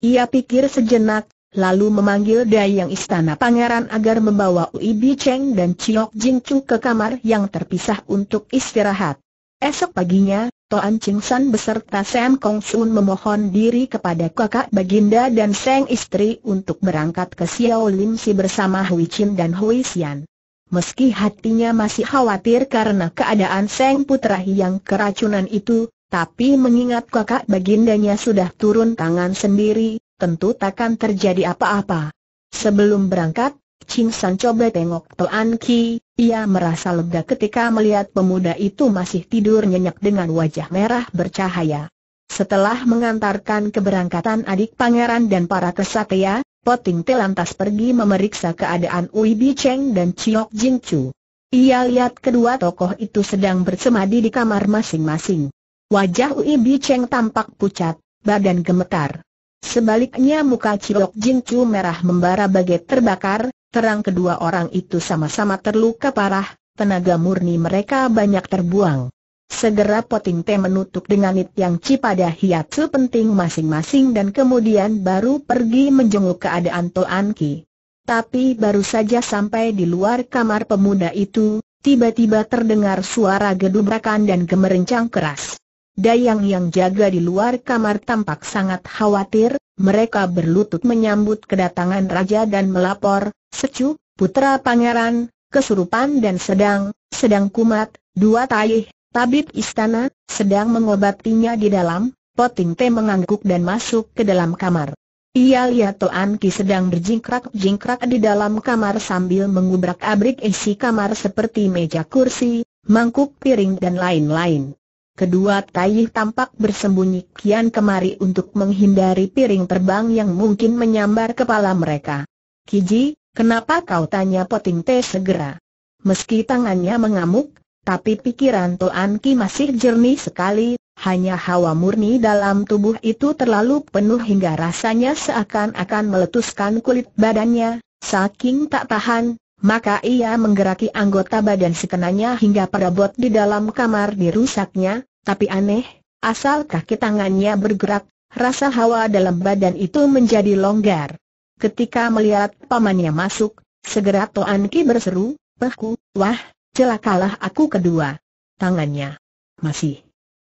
Ia pikir sejenak, lalu memanggil Dayang Istana Pangeran agar membawa Ui Bi Cheng dan Chiok Jing Chu ke kamar yang terpisah untuk istirahat. Esok paginya, Toan Ching San beserta Sam Kong Sun memohon diri kepada kakak Baginda dan Seng istri untuk berangkat ke Xiao Lim Si bersama Hui Chin dan Hui Xian. Meski hatinya masih khawatir karena keadaan Seng putra yang keracunan itu, tapi mengingat kakak bagindanya sudah turun tangan sendiri, tentu takkan terjadi apa-apa. Sebelum berangkat, Ching San coba tengok Toan Ki, ia merasa lega ketika melihat pemuda itu masih tidur nyenyak dengan wajah merah bercahaya. Setelah mengantarkan keberangkatan adik pangeran dan para kesatria, Poting Te lantas pergi memeriksa keadaan Ui Bi Cheng dan Chiok Jing Chu. Ia lihat kedua tokoh itu sedang bersemadi di kamar masing-masing. Wajah Ui Bi Cheng tampak pucat, badan gemetar. Sebaliknya muka Cilok Jincu merah membara bagai terbakar, terang kedua orang itu sama-sama terluka parah, tenaga murni mereka banyak terbuang. Segera Poting teh menutup dengan it yang cipada hiatsu penting masing-masing dan kemudian baru pergi menjenguk keadaan Toan Ki. Tapi baru saja sampai di luar kamar pemuda itu, tiba-tiba terdengar suara gedubrakan dan gemerincang keras. Dayang yang jaga di luar kamar tampak sangat khawatir, mereka berlutut menyambut kedatangan raja dan melapor, Secu, putra pangeran, kesurupan dan sedang, sedang kumat, dua taih, tabib istana, sedang mengobatinya di dalam, Poting Te mengangguk dan masuk ke dalam kamar. Ia lihat Toan Ki sedang berjingkrak-jingkrak di dalam kamar sambil mengubrak-abrik isi kamar seperti meja kursi, mangkuk piring dan lain-lain. Kedua Taih tampak bersembunyi kian kemari untuk menghindari piring terbang yang mungkin menyambar kepala mereka. Kiji, kenapa kau tanya Poting teh segera? Meski tangannya mengamuk, tapi pikiran Toan Ki masih jernih sekali, hanya hawa murni dalam tubuh itu terlalu penuh hingga rasanya seakan-akan meletuskan kulit badannya, saking tak tahan, maka ia menggeraki anggota badan sekenanya hingga perabot di dalam kamar dirusaknya, tapi aneh, asal kaki tangannya bergerak, rasa hawa dalam badan itu menjadi longgar. Ketika melihat pamannya masuk, segera Toan Ki berseru, Pehku, wah, celakalah aku kedua. Tangannya masih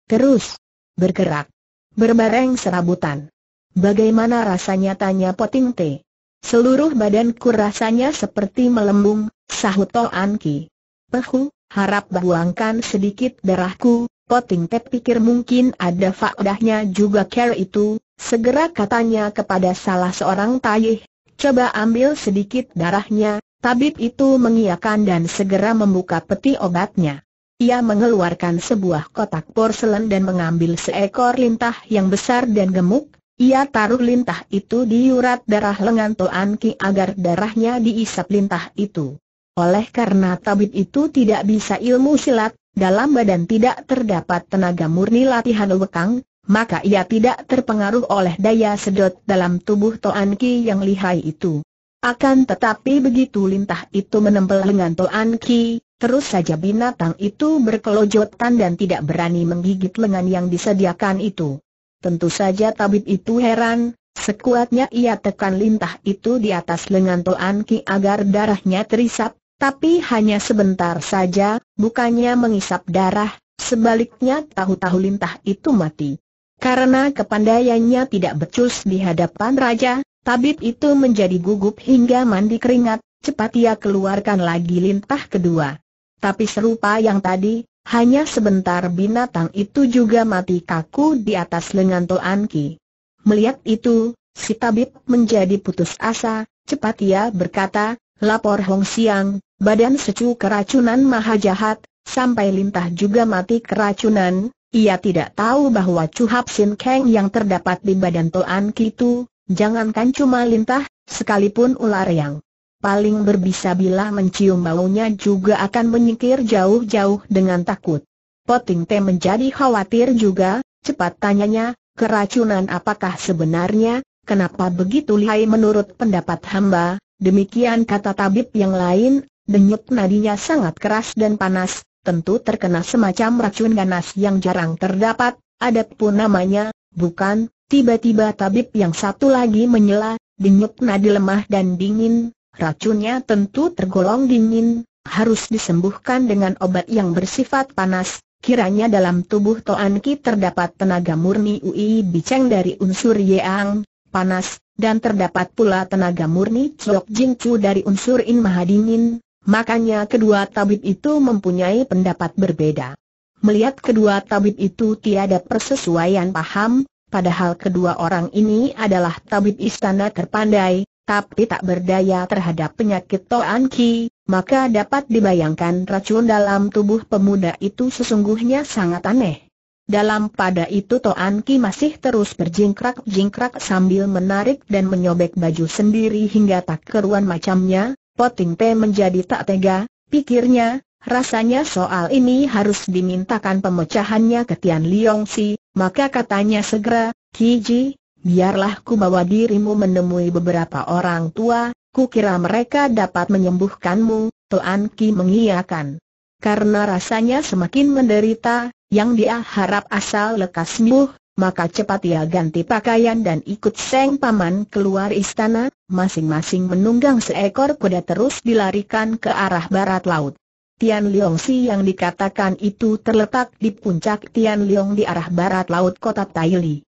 terus bergerak, berbareng serabutan. Bagaimana rasanya tanya Poting Teh? Seluruh badanku rasanya seperti melembung, sahut An Ki. Pehu, harap buangkan sedikit darahku, Poting Pet pikir mungkin ada faedahnya juga care itu, segera katanya kepada salah seorang tayih, coba ambil sedikit darahnya, tabib itu mengiakan dan segera membuka peti obatnya. Ia mengeluarkan sebuah kotak porselen dan mengambil seekor lintah yang besar dan gemuk, ia taruh lintah itu di urat darah lengan Toan Ki agar darahnya diisap lintah itu. Oleh karena tabib itu tidak bisa ilmu silat, dalam badan tidak terdapat tenaga murni latihan wekang, maka ia tidak terpengaruh oleh daya sedot dalam tubuh Toan Ki yang lihai itu. Akan tetapi begitu lintah itu menempel lengan Toan Ki, terus saja binatang itu berkelojotan dan tidak berani menggigit lengan yang disediakan itu. Tentu saja tabib itu heran, sekuatnya ia tekan lintah itu di atas lengan Toan Ki agar darahnya terisap, tapi hanya sebentar saja, bukannya mengisap darah, sebaliknya tahu-tahu lintah itu mati. Karena kepandaiannya tidak becus di hadapan raja, tabib itu menjadi gugup hingga mandi keringat, cepat ia keluarkan lagi lintah kedua. Tapi serupa yang tadi, hanya sebentar binatang itu juga mati kaku di atas lengan Toan Ki. Melihat itu, si tabib menjadi putus asa, cepat ia berkata, lapor Hong Siang, badan secu keracunan maha jahat, sampai lintah juga mati keracunan, ia tidak tahu bahwa Hap sin keng yang terdapat di badan Toan Ki itu, jangankan cuma lintah, sekalipun ular yang paling berbisa bila mencium baunya juga akan menyingkir jauh-jauh dengan takut. Poting Teh menjadi khawatir juga, cepat tanyanya, keracunan apakah sebenarnya, kenapa begitu lihai menurut pendapat hamba, demikian kata tabib yang lain, denyut nadinya sangat keras dan panas, tentu terkena semacam racun ganas yang jarang terdapat, adapun namanya, bukan, tiba-tiba tabib yang satu lagi menyela, denyut nadi lemah dan dingin, Racunnya tentu tergolong dingin, harus disembuhkan dengan obat yang bersifat panas. Kiranya dalam tubuh Toan Ki terdapat tenaga murni Ui Biceng dari unsur Yeang, panas, dan terdapat pula tenaga murni Chok Jing Chu dari unsur In Maha Dingin, Makanya kedua tabib itu mempunyai pendapat berbeda. Melihat kedua tabib itu tiada persesuaian paham, padahal kedua orang ini adalah tabib istana terpandai, tapi tak berdaya terhadap penyakit Toan Ki, maka dapat dibayangkan racun dalam tubuh pemuda itu sesungguhnya sangat aneh. Dalam pada itu Toan Ki masih terus berjingkrak-jingkrak sambil menarik dan menyobek baju sendiri hingga tak keruan macamnya, Poting Pe menjadi tak tega, pikirnya, rasanya soal ini harus dimintakan pemecahannya ke Tian Liong Si, maka katanya segera, Ki Ji, biarlah ku bawa dirimu menemui beberapa orang tua, ku kira mereka dapat menyembuhkanmu, Tuan Ki mengiyakan. Karena rasanya semakin menderita, yang dia harap asal lekas sembuh, maka cepat ia ganti pakaian dan ikut Seng Paman keluar istana, masing-masing menunggang seekor kuda terus dilarikan ke arah barat laut. Tian Leong Si yang dikatakan itu terletak di puncak Tian Leong di arah barat laut kota Taili.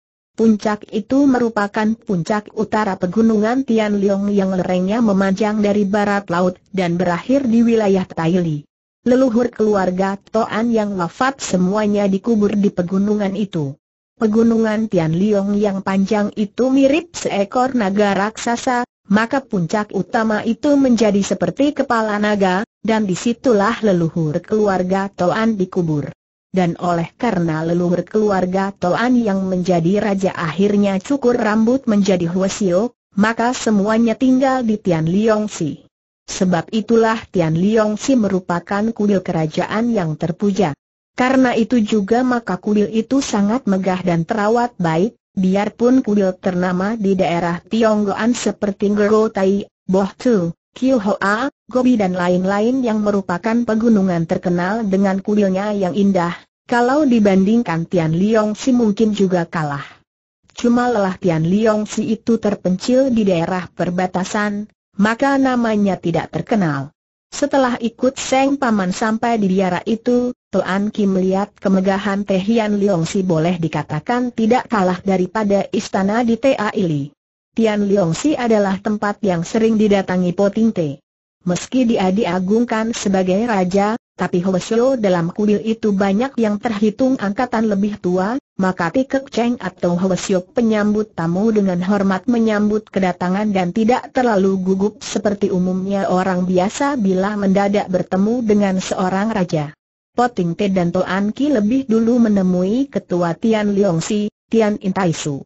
Puncak itu merupakan puncak utara pegunungan Tianliang yang lerengnya memanjang dari barat laut dan berakhir di wilayah Taili. Leluhur keluarga Toan yang wafat semuanya dikubur di pegunungan itu. Pegunungan Tianliang yang panjang itu mirip seekor naga raksasa, maka puncak utama itu menjadi seperti kepala naga, dan disitulah leluhur keluarga Toan dikubur dan oleh karena leluhur keluarga Toan yang menjadi raja akhirnya cukur rambut menjadi Huasio, maka semuanya tinggal di Tian Liongsi. Sebab itulah Tian Liongsi merupakan kuil kerajaan yang terpuja. Karena itu juga maka kuil itu sangat megah dan terawat baik, biarpun kuil ternama di daerah Tionggoan seperti Ngerotai, Tai, Boh Hoa, Gobi dan lain-lain yang merupakan pegunungan terkenal dengan kuilnya yang indah, kalau dibandingkan Tian Liong Si mungkin juga kalah. Cuma lelah Tian Liong Si itu terpencil di daerah perbatasan, maka namanya tidak terkenal. Setelah ikut Seng Paman sampai di biara itu, Tuan Kim melihat kemegahan Tehian Liong Si boleh dikatakan tidak kalah daripada istana di Taili. Tian Liongsi adalah tempat yang sering didatangi Po Meski dia diagungkan sebagai raja, tapi Hoesyo dalam kuil itu banyak yang terhitung angkatan lebih tua, maka Tikek Cheng atau Hoesyo penyambut tamu dengan hormat menyambut kedatangan dan tidak terlalu gugup seperti umumnya orang biasa bila mendadak bertemu dengan seorang raja. Poting Te dan Toan Ki lebih dulu menemui ketua Tian Liongsi, Tian Intaisu.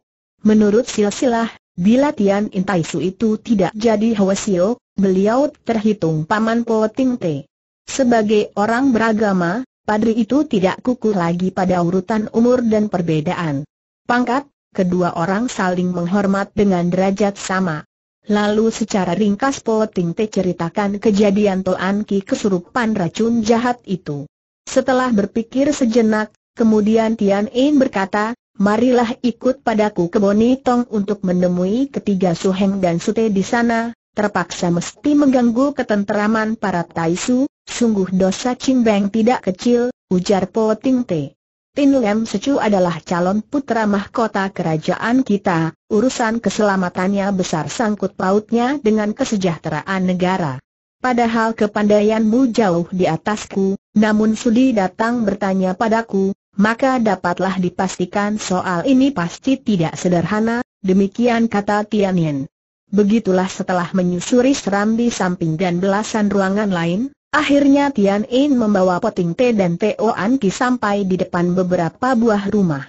Menurut silsilah, Bila Tian Intaisu itu tidak jadi Hwasio, beliau terhitung paman Po Ting Te. Sebagai orang beragama, padri itu tidak kuku lagi pada urutan umur dan perbedaan. Pangkat, kedua orang saling menghormat dengan derajat sama. Lalu secara ringkas Po Ting Te ceritakan kejadian Toan Ki kesurupan racun jahat itu. Setelah berpikir sejenak, kemudian Tian In berkata, Marilah ikut padaku ke Bonitong untuk menemui ketiga Suheng dan Sute di sana, terpaksa mesti mengganggu ketenteraman para Taisu, sungguh dosa Cimbeng tidak kecil, ujar Po Ting Te. Tin Lem Secu adalah calon putra mahkota kerajaan kita, urusan keselamatannya besar sangkut pautnya dengan kesejahteraan negara. Padahal kepandaianmu jauh di atasku, namun sudi datang bertanya padaku, maka dapatlah dipastikan soal ini pasti tidak sederhana, demikian kata Tianyin. Begitulah setelah menyusuri serambi samping dan belasan ruangan lain, akhirnya Tianyin membawa poting teh dan Teo Anki sampai di depan beberapa buah rumah.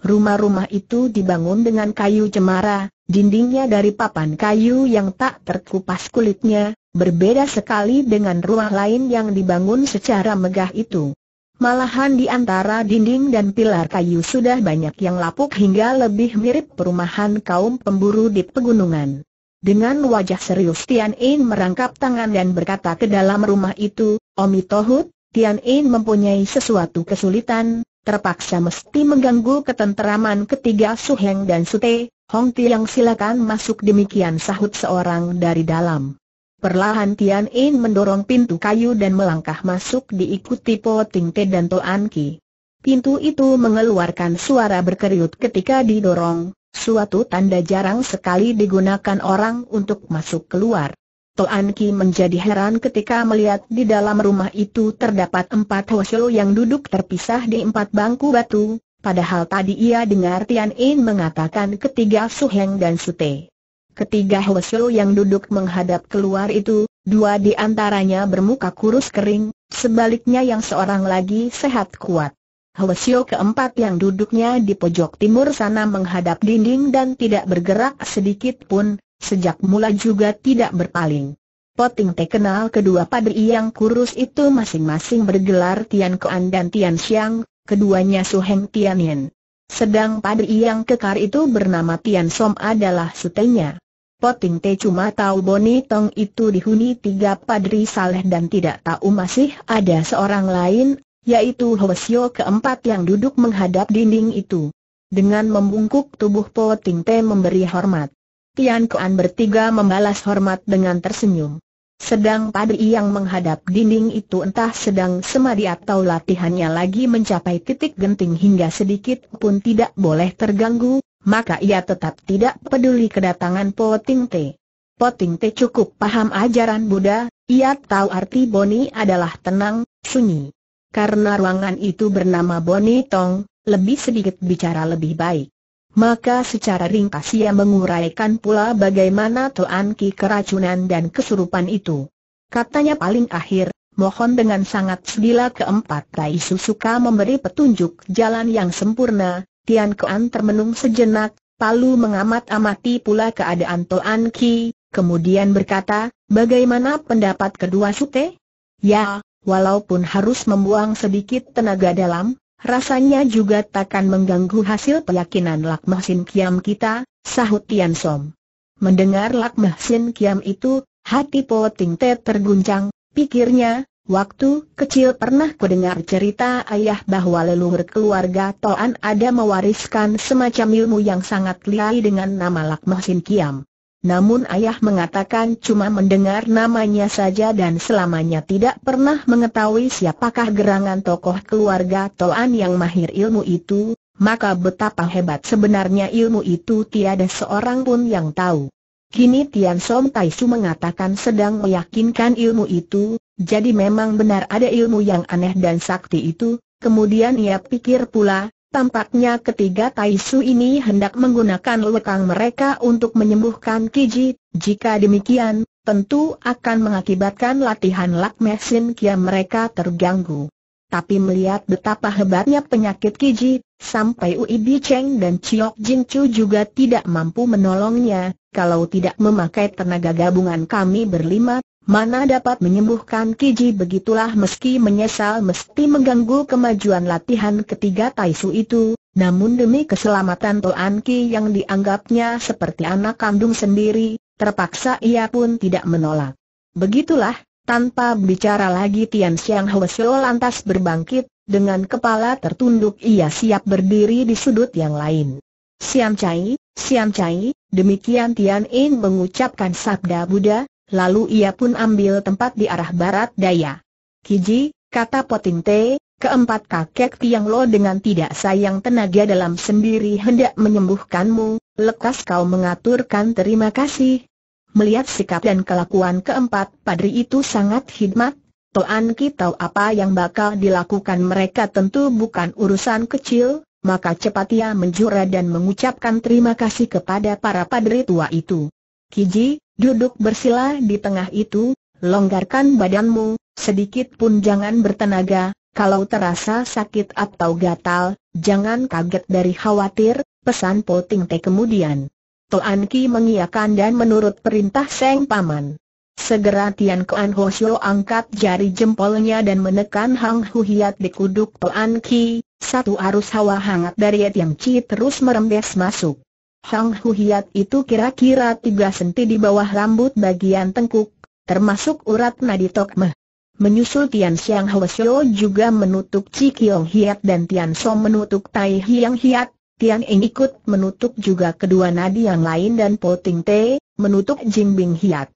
Rumah-rumah itu dibangun dengan kayu cemara, dindingnya dari papan kayu yang tak terkupas kulitnya, berbeda sekali dengan rumah lain yang dibangun secara megah itu. Malahan di antara dinding dan pilar kayu sudah banyak yang lapuk hingga lebih mirip perumahan kaum pemburu di pegunungan. Dengan wajah serius Tian In merangkap tangan dan berkata ke dalam rumah itu, Omi Tohut, Tian In mempunyai sesuatu kesulitan, terpaksa mesti mengganggu ketenteraman ketiga Su Heng dan Su Te, Hong Tiang silakan masuk demikian sahut seorang dari dalam. Perlahan Tian In mendorong pintu kayu dan melangkah masuk diikuti Po Ting Te dan Toan Ki. Pintu itu mengeluarkan suara berkeriut ketika didorong, suatu tanda jarang sekali digunakan orang untuk masuk keluar. Toan Ki menjadi heran ketika melihat di dalam rumah itu terdapat empat hosyo yang duduk terpisah di empat bangku batu, padahal tadi ia dengar Tian In mengatakan ketiga Su Heng dan Su Te. Ketiga Hwesel yang duduk menghadap keluar itu, dua di antaranya bermuka kurus kering, sebaliknya yang seorang lagi sehat kuat. Hwesel keempat yang duduknya di pojok timur sana menghadap dinding dan tidak bergerak sedikit pun, sejak mula juga tidak berpaling. Poting Te kenal kedua padri yang kurus itu masing-masing bergelar Tian Kuan dan Tian Xiang, keduanya Su Heng Tian Yen. Sedang padri yang kekar itu bernama Tian Som adalah sutenya. Poting Te cuma tahu Boni Tong itu dihuni tiga padri saleh dan tidak tahu masih ada seorang lain, yaitu Hwasyo keempat yang duduk menghadap dinding itu. Dengan membungkuk tubuh Poting Te memberi hormat. Tian Kuan bertiga membalas hormat dengan tersenyum. Sedang padri yang menghadap dinding itu entah sedang semadi atau latihannya lagi mencapai titik genting hingga sedikit pun tidak boleh terganggu, maka ia tetap tidak peduli kedatangan Po Ting Te. Po Te cukup paham ajaran Buddha, ia tahu arti Boni adalah tenang, sunyi. Karena ruangan itu bernama Boni Tong, lebih sedikit bicara lebih baik. Maka secara ringkas ia menguraikan pula bagaimana Tuan Ki keracunan dan kesurupan itu. Katanya paling akhir, mohon dengan sangat sedila keempat Raisu suka memberi petunjuk jalan yang sempurna, Tian Kuan termenung sejenak, palu mengamat-amati pula keadaan Toan Ki, kemudian berkata, bagaimana pendapat kedua Sute? Ya, walaupun harus membuang sedikit tenaga dalam, rasanya juga takkan mengganggu hasil keyakinan Lakmah Sin Kiam kita, sahut Tian Som. Mendengar Lakmah Sin Kiam itu, hati Po Ting Te terguncang, pikirnya, Waktu kecil pernah dengar cerita ayah bahwa leluhur keluarga Toan ada mewariskan semacam ilmu yang sangat liai dengan nama Sin Kiam. Namun ayah mengatakan cuma mendengar namanya saja dan selamanya tidak pernah mengetahui siapakah gerangan tokoh keluarga Toan yang mahir ilmu itu, maka betapa hebat sebenarnya ilmu itu tiada seorang pun yang tahu. Kini Tian Tai Su mengatakan sedang meyakinkan ilmu itu, jadi memang benar ada ilmu yang aneh dan sakti itu, kemudian ia pikir pula, tampaknya ketiga Taisu ini hendak menggunakan lekang mereka untuk menyembuhkan Kiji, jika demikian, tentu akan mengakibatkan latihan lakmesin kia mereka terganggu. Tapi melihat betapa hebatnya penyakit Kiji, sampai Ui Bi Cheng dan Chiok Jin Chu juga tidak mampu menolongnya, kalau tidak memakai tenaga gabungan kami berlima, Mana dapat menyembuhkan Kiji begitulah meski menyesal mesti mengganggu kemajuan latihan ketiga Taisu itu, namun demi keselamatan Toan Ki yang dianggapnya seperti anak kandung sendiri, terpaksa ia pun tidak menolak. Begitulah, tanpa bicara lagi Tian Xiang Hweseo lantas berbangkit, dengan kepala tertunduk ia siap berdiri di sudut yang lain. Siam Chai, Siam Chai, demikian Tian In mengucapkan sabda Buddha, lalu ia pun ambil tempat di arah barat daya. Kiji, kata Poting Te, keempat kakek Tiang Lo dengan tidak sayang tenaga dalam sendiri hendak menyembuhkanmu, lekas kau mengaturkan terima kasih. Melihat sikap dan kelakuan keempat padri itu sangat hikmat, Toan tahu apa yang bakal dilakukan mereka tentu bukan urusan kecil, maka cepat ia menjura dan mengucapkan terima kasih kepada para padri tua itu. Kiji, Duduk bersila di tengah itu, longgarkan badanmu, sedikit pun jangan bertenaga, kalau terasa sakit atau gatal, jangan kaget dari khawatir, pesan Po Ting Te kemudian. Toan Ki mengiakan dan menurut perintah Seng Paman. Segera Tian Kuan Ho angkat jari jempolnya dan menekan Hang Hu Hiat di kuduk Toan Ki, satu arus hawa hangat dari Tiam Chi terus merembes masuk. Sang Huhiat itu kira-kira tiga senti di bawah rambut bagian tengkuk, termasuk urat nadi tokmeh. Menyusul Tian Xiang Hwasyo juga menutup Chi Kiong Hiat dan Tian Song menutup Tai Hiang Hiat, Tian Ing ikut menutup juga kedua nadi yang lain dan Ting Te, menutup Jingbing Hiat.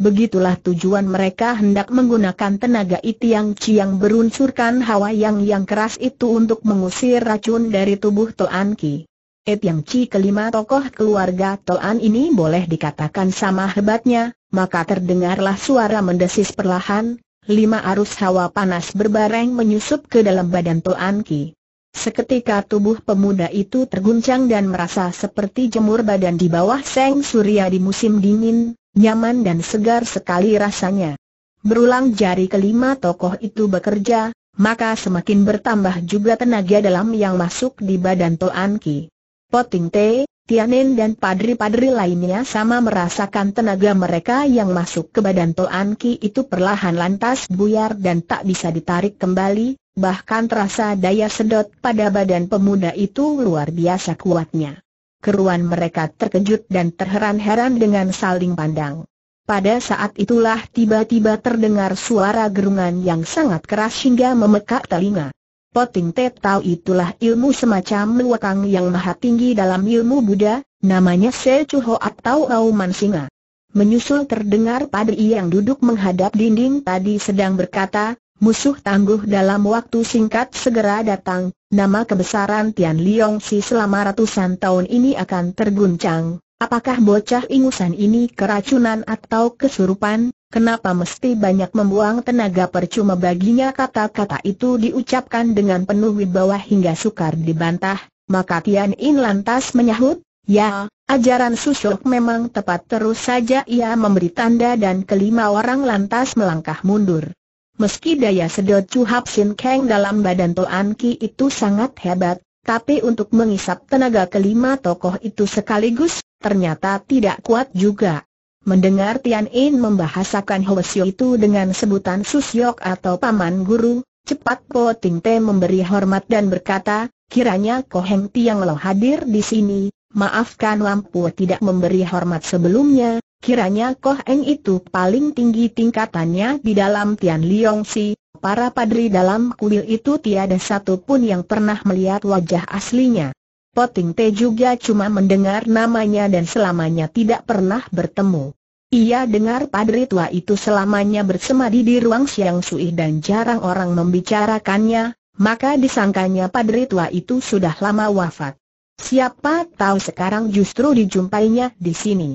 Begitulah tujuan mereka hendak menggunakan tenaga iti yang ciang berunsurkan hawa yang yang keras itu untuk mengusir racun dari tubuh Toan Ki. Et Yang Chi kelima tokoh keluarga Toan ini boleh dikatakan sama hebatnya, maka terdengarlah suara mendesis perlahan, lima arus hawa panas berbareng menyusup ke dalam badan Toan Ki. Seketika tubuh pemuda itu terguncang dan merasa seperti jemur badan di bawah seng surya di musim dingin, nyaman dan segar sekali rasanya. Berulang jari kelima tokoh itu bekerja, maka semakin bertambah juga tenaga dalam yang masuk di badan Toan Ki. Poting Te, Tianen dan padri-padri lainnya sama merasakan tenaga mereka yang masuk ke badan Toan Ki itu perlahan lantas buyar dan tak bisa ditarik kembali, bahkan terasa daya sedot pada badan pemuda itu luar biasa kuatnya. Keruan mereka terkejut dan terheran-heran dengan saling pandang. Pada saat itulah tiba-tiba terdengar suara gerungan yang sangat keras hingga memekak telinga. Poting Te Tau itulah ilmu semacam luakang yang maha tinggi dalam ilmu Buddha, namanya Se Chuho atau Auman Singa. Menyusul terdengar Padri yang duduk menghadap dinding tadi sedang berkata, musuh tangguh dalam waktu singkat segera datang, nama kebesaran Tian Liong Si selama ratusan tahun ini akan terguncang. Apakah bocah ingusan ini keracunan atau kesurupan? Kenapa mesti banyak membuang tenaga percuma baginya kata-kata itu diucapkan dengan penuh wibawa hingga sukar dibantah, maka Tian In lantas menyahut, Ya, ajaran susuk memang tepat terus saja ia memberi tanda dan kelima orang lantas melangkah mundur. Meski daya sedot cuhap Sin Kang dalam badan Toan Ki itu sangat hebat, tapi untuk mengisap tenaga kelima tokoh itu sekaligus, ternyata tidak kuat juga. Mendengar Tian In membahasakan Hwasyo itu dengan sebutan Susyok atau Paman Guru, cepat Po Ting Te memberi hormat dan berkata, kiranya Ko Heng Tiang Lo hadir di sini, maafkan Lampu tidak memberi hormat sebelumnya, kiranya Ko Heng itu paling tinggi tingkatannya di dalam Tian Liong Si, para padri dalam kuil itu tiada satu pun yang pernah melihat wajah aslinya. Poting Te juga cuma mendengar namanya dan selamanya tidak pernah bertemu. Ia dengar padri tua itu selamanya bersemadi di ruang siang suih dan jarang orang membicarakannya, maka disangkanya padri tua itu sudah lama wafat. Siapa tahu sekarang justru dijumpainya di sini.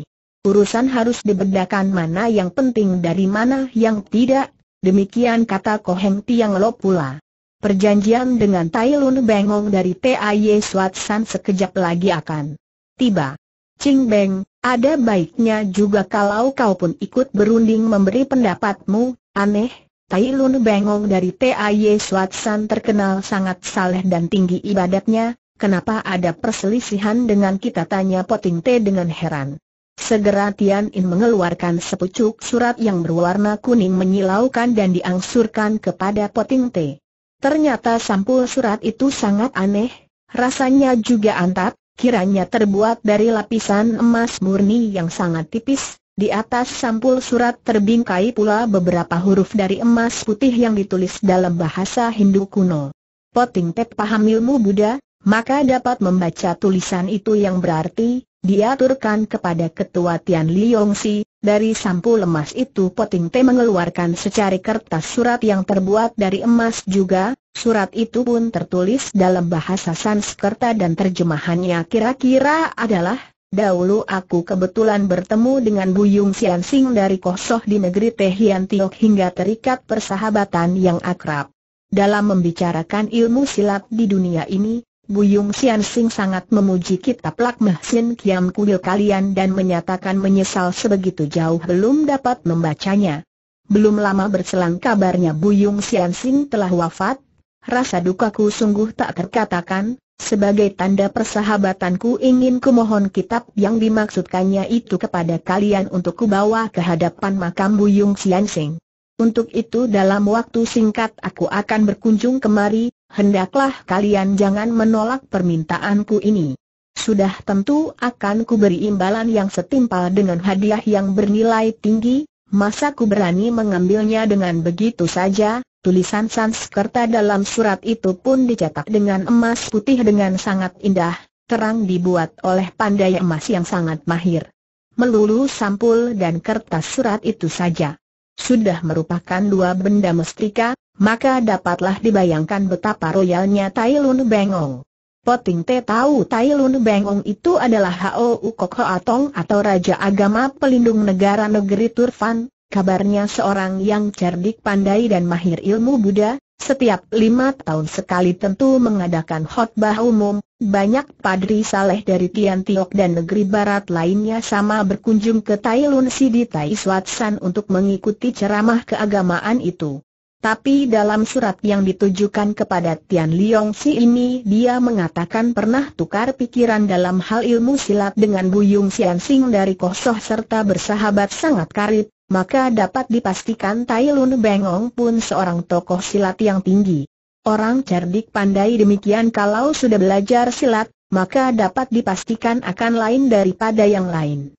Urusan harus dibedakan mana yang penting dari mana yang tidak, demikian kata Koheng Tiang Lo pula. Perjanjian dengan Tai Lun Bengong dari T.A.Y. Suat San sekejap lagi akan tiba. Ching Beng, ada baiknya juga kalau kau pun ikut berunding memberi pendapatmu, aneh, Tai Lun Bengong dari T.A.Y. Suat San terkenal sangat saleh dan tinggi ibadatnya, kenapa ada perselisihan dengan kita tanya Poting Te dengan heran. Segera Tian In mengeluarkan sepucuk surat yang berwarna kuning menyilaukan dan diangsurkan kepada Poting Te. Ternyata sampul surat itu sangat aneh, rasanya juga antat, kiranya terbuat dari lapisan emas murni yang sangat tipis. Di atas sampul surat terbingkai pula beberapa huruf dari emas putih yang ditulis dalam bahasa Hindu kuno. Poting Pek paham ilmu Buddha, maka dapat membaca tulisan itu yang berarti, diaturkan kepada ketua Tian Liyongsi. Dari sampul emas itu Poting Te mengeluarkan secari kertas surat yang terbuat dari emas juga, surat itu pun tertulis dalam bahasa Sanskerta dan terjemahannya kira-kira adalah, Dahulu aku kebetulan bertemu dengan Buyung Sian Sing dari Kosoh di negeri Tehian Tiok hingga terikat persahabatan yang akrab. Dalam membicarakan ilmu silat di dunia ini, Buyung Sian Sing sangat memuji kitab Lakmeh Sin Kiam Kuil kalian dan menyatakan menyesal sebegitu jauh belum dapat membacanya. Belum lama berselang kabarnya Buyung Sian Sing telah wafat, rasa dukaku sungguh tak terkatakan, sebagai tanda persahabatanku ingin kumohon kitab yang dimaksudkannya itu kepada kalian untuk kubawa ke hadapan makam Buyung Sian Sing. Untuk itu dalam waktu singkat aku akan berkunjung kemari, hendaklah kalian jangan menolak permintaanku ini. Sudah tentu akan kuberi imbalan yang setimpal dengan hadiah yang bernilai tinggi, masa ku berani mengambilnya dengan begitu saja, tulisan Sanskerta dalam surat itu pun dicetak dengan emas putih dengan sangat indah, terang dibuat oleh pandai emas yang sangat mahir. Melulu sampul dan kertas surat itu saja. Sudah merupakan dua benda mestika, maka dapatlah dibayangkan betapa royalnya Tai Lun Bengong. Poting Te tahu Tai Lun Bengong itu adalah Hao Ukok Hoatong atau Raja Agama Pelindung Negara Negeri Turfan, kabarnya seorang yang cerdik pandai dan mahir ilmu Buddha, setiap lima tahun sekali tentu mengadakan khotbah umum, banyak padri saleh dari Tian Tiok dan negeri barat lainnya sama berkunjung ke Tai Lun Sidi Tai Swatsan untuk mengikuti ceramah keagamaan itu. Tapi dalam surat yang ditujukan kepada Tian Liong Si ini dia mengatakan pernah tukar pikiran dalam hal ilmu silat dengan Buyung Sian Sing dari Kosoh serta bersahabat sangat karib, maka dapat dipastikan Tai Lun Bengong pun seorang tokoh silat yang tinggi. Orang cerdik pandai demikian kalau sudah belajar silat, maka dapat dipastikan akan lain daripada yang lain.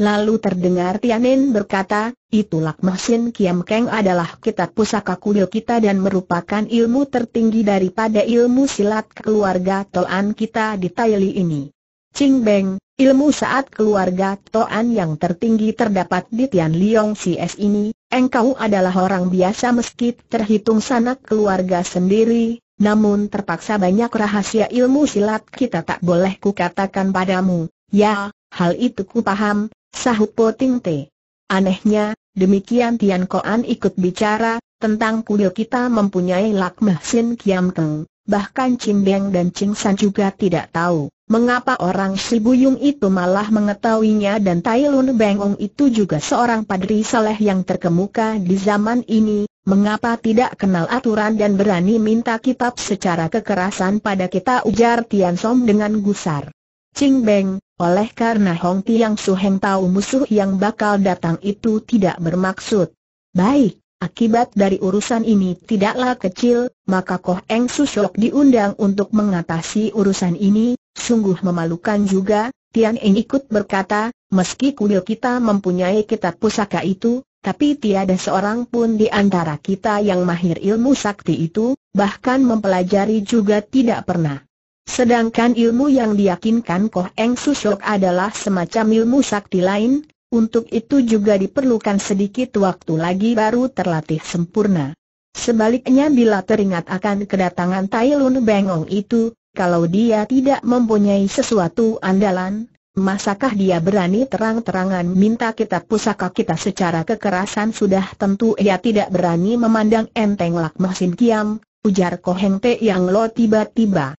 Lalu terdengar Tianin berkata, itulah Mahsin Kiam Keng adalah kitab pusaka kuil kita dan merupakan ilmu tertinggi daripada ilmu silat keluarga Toan kita di Taili ini. Ching Beng, ilmu saat keluarga Toan yang tertinggi terdapat di Tian Liong CS ini, engkau adalah orang biasa meski terhitung sanak keluarga sendiri, namun terpaksa banyak rahasia ilmu silat kita tak boleh kukatakan padamu, ya, hal itu ku paham, Sahut Po Ting Te. Anehnya, demikian Tian Koan ikut bicara, tentang kuil kita mempunyai Meh Sin Kiam Teng, bahkan Chin Beng dan Ching San juga tidak tahu. Mengapa orang Buyung itu malah mengetahuinya dan Tai Lun Bengong itu juga seorang padri saleh yang terkemuka di zaman ini, mengapa tidak kenal aturan dan berani minta kitab secara kekerasan pada kita ujar Tian Som dengan gusar. Ching Beng, oleh karena Hong Tiang Suheng tahu musuh yang bakal datang itu tidak bermaksud. Baik, akibat dari urusan ini tidaklah kecil, maka Koh Eng Shok diundang untuk mengatasi urusan ini, sungguh memalukan juga, Tian Eng ikut berkata, meski kuil kita mempunyai kitab pusaka itu, tapi tiada seorang pun di antara kita yang mahir ilmu sakti itu, bahkan mempelajari juga tidak pernah. Sedangkan ilmu yang diyakinkan Koh Eng Sushok adalah semacam ilmu sakti lain, untuk itu juga diperlukan sedikit waktu lagi baru terlatih sempurna. Sebaliknya bila teringat akan kedatangan Tai Lun Bengong itu, kalau dia tidak mempunyai sesuatu andalan, Masakah dia berani terang-terangan minta kita pusaka kita secara kekerasan sudah tentu ia tidak berani memandang enteng Lak Sin Kiam, ujar Koheng Te Yang Lo tiba-tiba.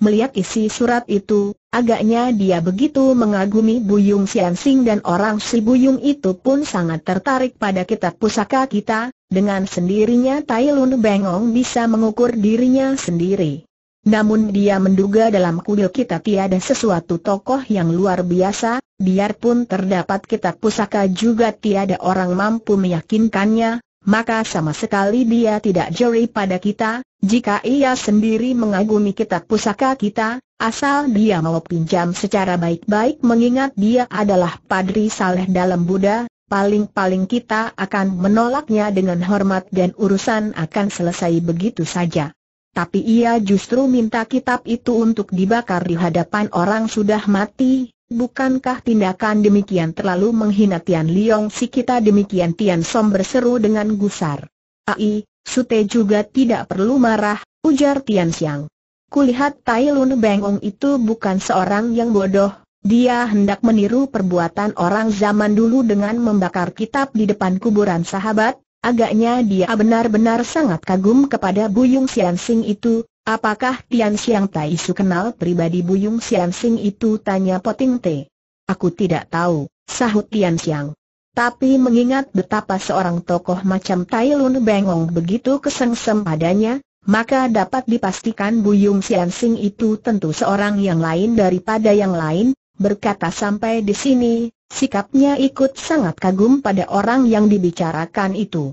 Melihat isi surat itu, agaknya dia begitu mengagumi Buyung Siansing dan orang si Buyung itu pun sangat tertarik pada kitab pusaka kita, dengan sendirinya Tai Lun Bengong bisa mengukur dirinya sendiri. Namun dia menduga dalam kuil kita tiada sesuatu tokoh yang luar biasa, biarpun terdapat kitab pusaka juga tiada orang mampu meyakinkannya, maka sama sekali dia tidak jeri pada kita, jika ia sendiri mengagumi kitab pusaka kita, asal dia mau pinjam secara baik-baik mengingat dia adalah padri saleh dalam Buddha, paling-paling kita akan menolaknya dengan hormat dan urusan akan selesai begitu saja. Tapi ia justru minta kitab itu untuk dibakar di hadapan orang sudah mati, Bukankah tindakan demikian terlalu menghina Tian Liong si kita demikian Tian Som berseru dengan gusar. Ai, Sute juga tidak perlu marah, ujar Tian Xiang. Kulihat Tai Lun Bengong itu bukan seorang yang bodoh, dia hendak meniru perbuatan orang zaman dulu dengan membakar kitab di depan kuburan sahabat, agaknya dia benar-benar sangat kagum kepada Buyung Xian Sing itu, Apakah Tian Xiang Tai Su kenal pribadi Buyung Xiang Sing itu? Tanya Poting Te. Aku tidak tahu, sahut Tian Xiang. Tapi mengingat betapa seorang tokoh macam Tai Lun Bengong begitu kesengsem padanya, maka dapat dipastikan Buyung Sian Sing itu tentu seorang yang lain daripada yang lain, berkata sampai di sini, sikapnya ikut sangat kagum pada orang yang dibicarakan itu.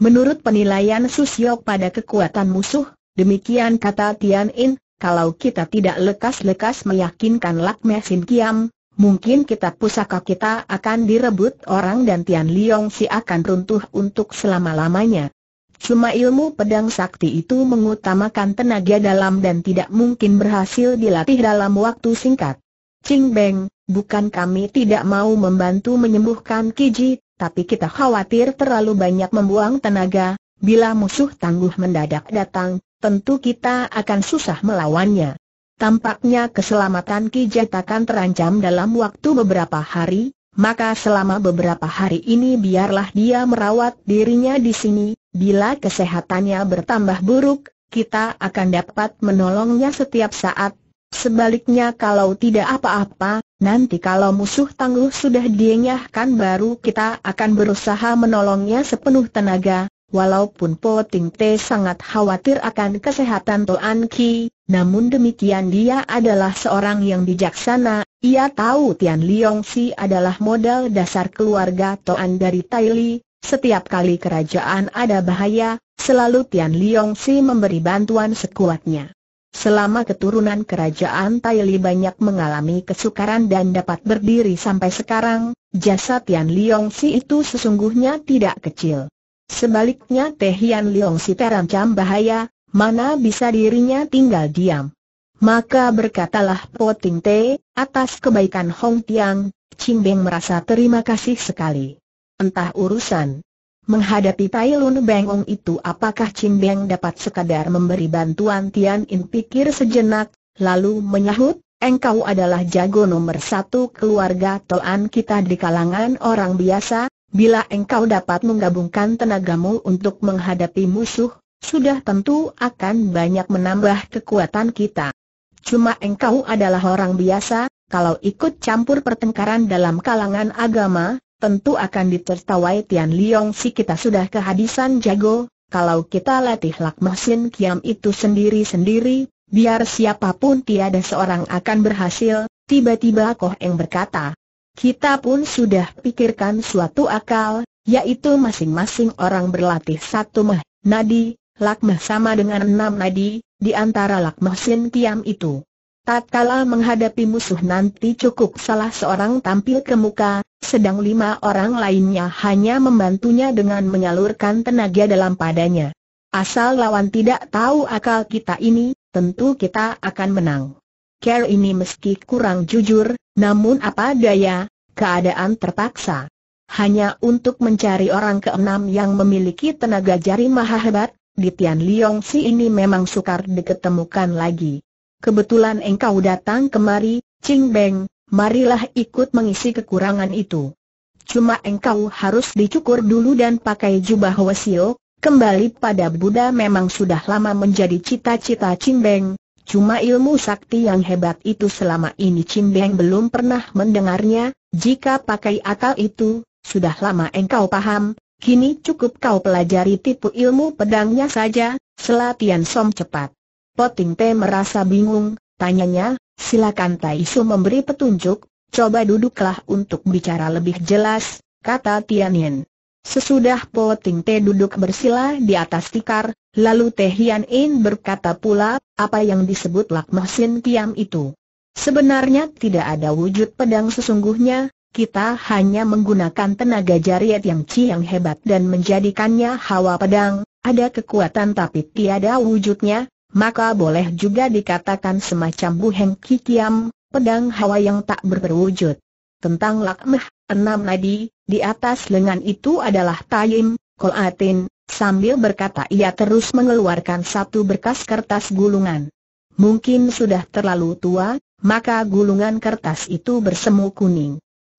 Menurut penilaian Susyok pada kekuatan musuh, Demikian kata Tian In, kalau kita tidak lekas-lekas meyakinkan Lakme Sin Kiam, mungkin kita pusaka kita akan direbut orang dan Tian Liong Si akan runtuh untuk selama-lamanya. Cuma ilmu pedang sakti itu mengutamakan tenaga dalam dan tidak mungkin berhasil dilatih dalam waktu singkat. Ching Beng, bukan kami tidak mau membantu menyembuhkan Kiji, tapi kita khawatir terlalu banyak membuang tenaga, Bila musuh tangguh mendadak datang, tentu kita akan susah melawannya. Tampaknya keselamatan Kijat akan terancam dalam waktu beberapa hari, maka selama beberapa hari ini biarlah dia merawat dirinya di sini, bila kesehatannya bertambah buruk, kita akan dapat menolongnya setiap saat. Sebaliknya kalau tidak apa-apa, nanti kalau musuh tangguh sudah dienyahkan baru kita akan berusaha menolongnya sepenuh tenaga, Walaupun Po Ting Te sangat khawatir akan kesehatan Toan Ki, namun demikian dia adalah seorang yang bijaksana, ia tahu Tian Liong Si adalah modal dasar keluarga Toan dari Tai Li, setiap kali kerajaan ada bahaya, selalu Tian Liong Si memberi bantuan sekuatnya. Selama keturunan kerajaan Tai Li banyak mengalami kesukaran dan dapat berdiri sampai sekarang, jasa Tian Liong Si itu sesungguhnya tidak kecil. Sebaliknya Teh Hian Leong si terancam bahaya, mana bisa dirinya tinggal diam. Maka berkatalah Poting Te, atas kebaikan Hong Tiang, Ching Beng merasa terima kasih sekali. Entah urusan menghadapi Tai Lun Bengong itu apakah Ching Beng dapat sekadar memberi bantuan Tian In pikir sejenak, lalu menyahut, engkau adalah jago nomor satu keluarga Toan kita di kalangan orang biasa, Bila engkau dapat menggabungkan tenagamu untuk menghadapi musuh, sudah tentu akan banyak menambah kekuatan kita. Cuma engkau adalah orang biasa, kalau ikut campur pertengkaran dalam kalangan agama, tentu akan ditertawai Tian Liong si kita sudah kehabisan jago, kalau kita latih lakmasin kiam itu sendiri-sendiri, biar siapapun tiada seorang akan berhasil, tiba-tiba Koh Eng berkata. Kita pun sudah pikirkan suatu akal, yaitu masing-masing orang berlatih satu mah, nadi, mah sama dengan enam nadi, di antara mah sin kiam itu. Tatkala menghadapi musuh nanti cukup salah seorang tampil ke muka, sedang lima orang lainnya hanya membantunya dengan menyalurkan tenaga dalam padanya. Asal lawan tidak tahu akal kita ini, tentu kita akan menang. Care ini meski kurang jujur, namun apa daya, keadaan terpaksa. Hanya untuk mencari orang keenam yang memiliki tenaga jari maha hebat, di Tian Liong Si ini memang sukar diketemukan lagi. Kebetulan engkau datang kemari, Ching Beng, marilah ikut mengisi kekurangan itu. Cuma engkau harus dicukur dulu dan pakai jubah wesio, kembali pada Buddha memang sudah lama menjadi cita-cita Ching Beng, Cuma ilmu sakti yang hebat itu selama ini Chin Beng belum pernah mendengarnya, jika pakai akal itu, sudah lama engkau paham, kini cukup kau pelajari tipu ilmu pedangnya saja, selatian som cepat. Poting Te merasa bingung, tanyanya, silakan Tai Su memberi petunjuk, coba duduklah untuk bicara lebih jelas, kata Tianyin. Sesudah Po Ting Te duduk bersila di atas tikar, lalu Tehian Hian In berkata pula, apa yang disebut Lak Mohsin Kiam itu. Sebenarnya tidak ada wujud pedang sesungguhnya, kita hanya menggunakan tenaga jariat yang ci yang hebat dan menjadikannya hawa pedang, ada kekuatan tapi tiada wujudnya, maka boleh juga dikatakan semacam buheng kikiam, pedang hawa yang tak berwujud. Tentang lakmeh, enam nadi, di atas lengan itu adalah tayim, kolatin, sambil berkata ia terus mengeluarkan satu berkas kertas gulungan. Mungkin sudah terlalu tua, maka gulungan kertas itu bersemu kuning.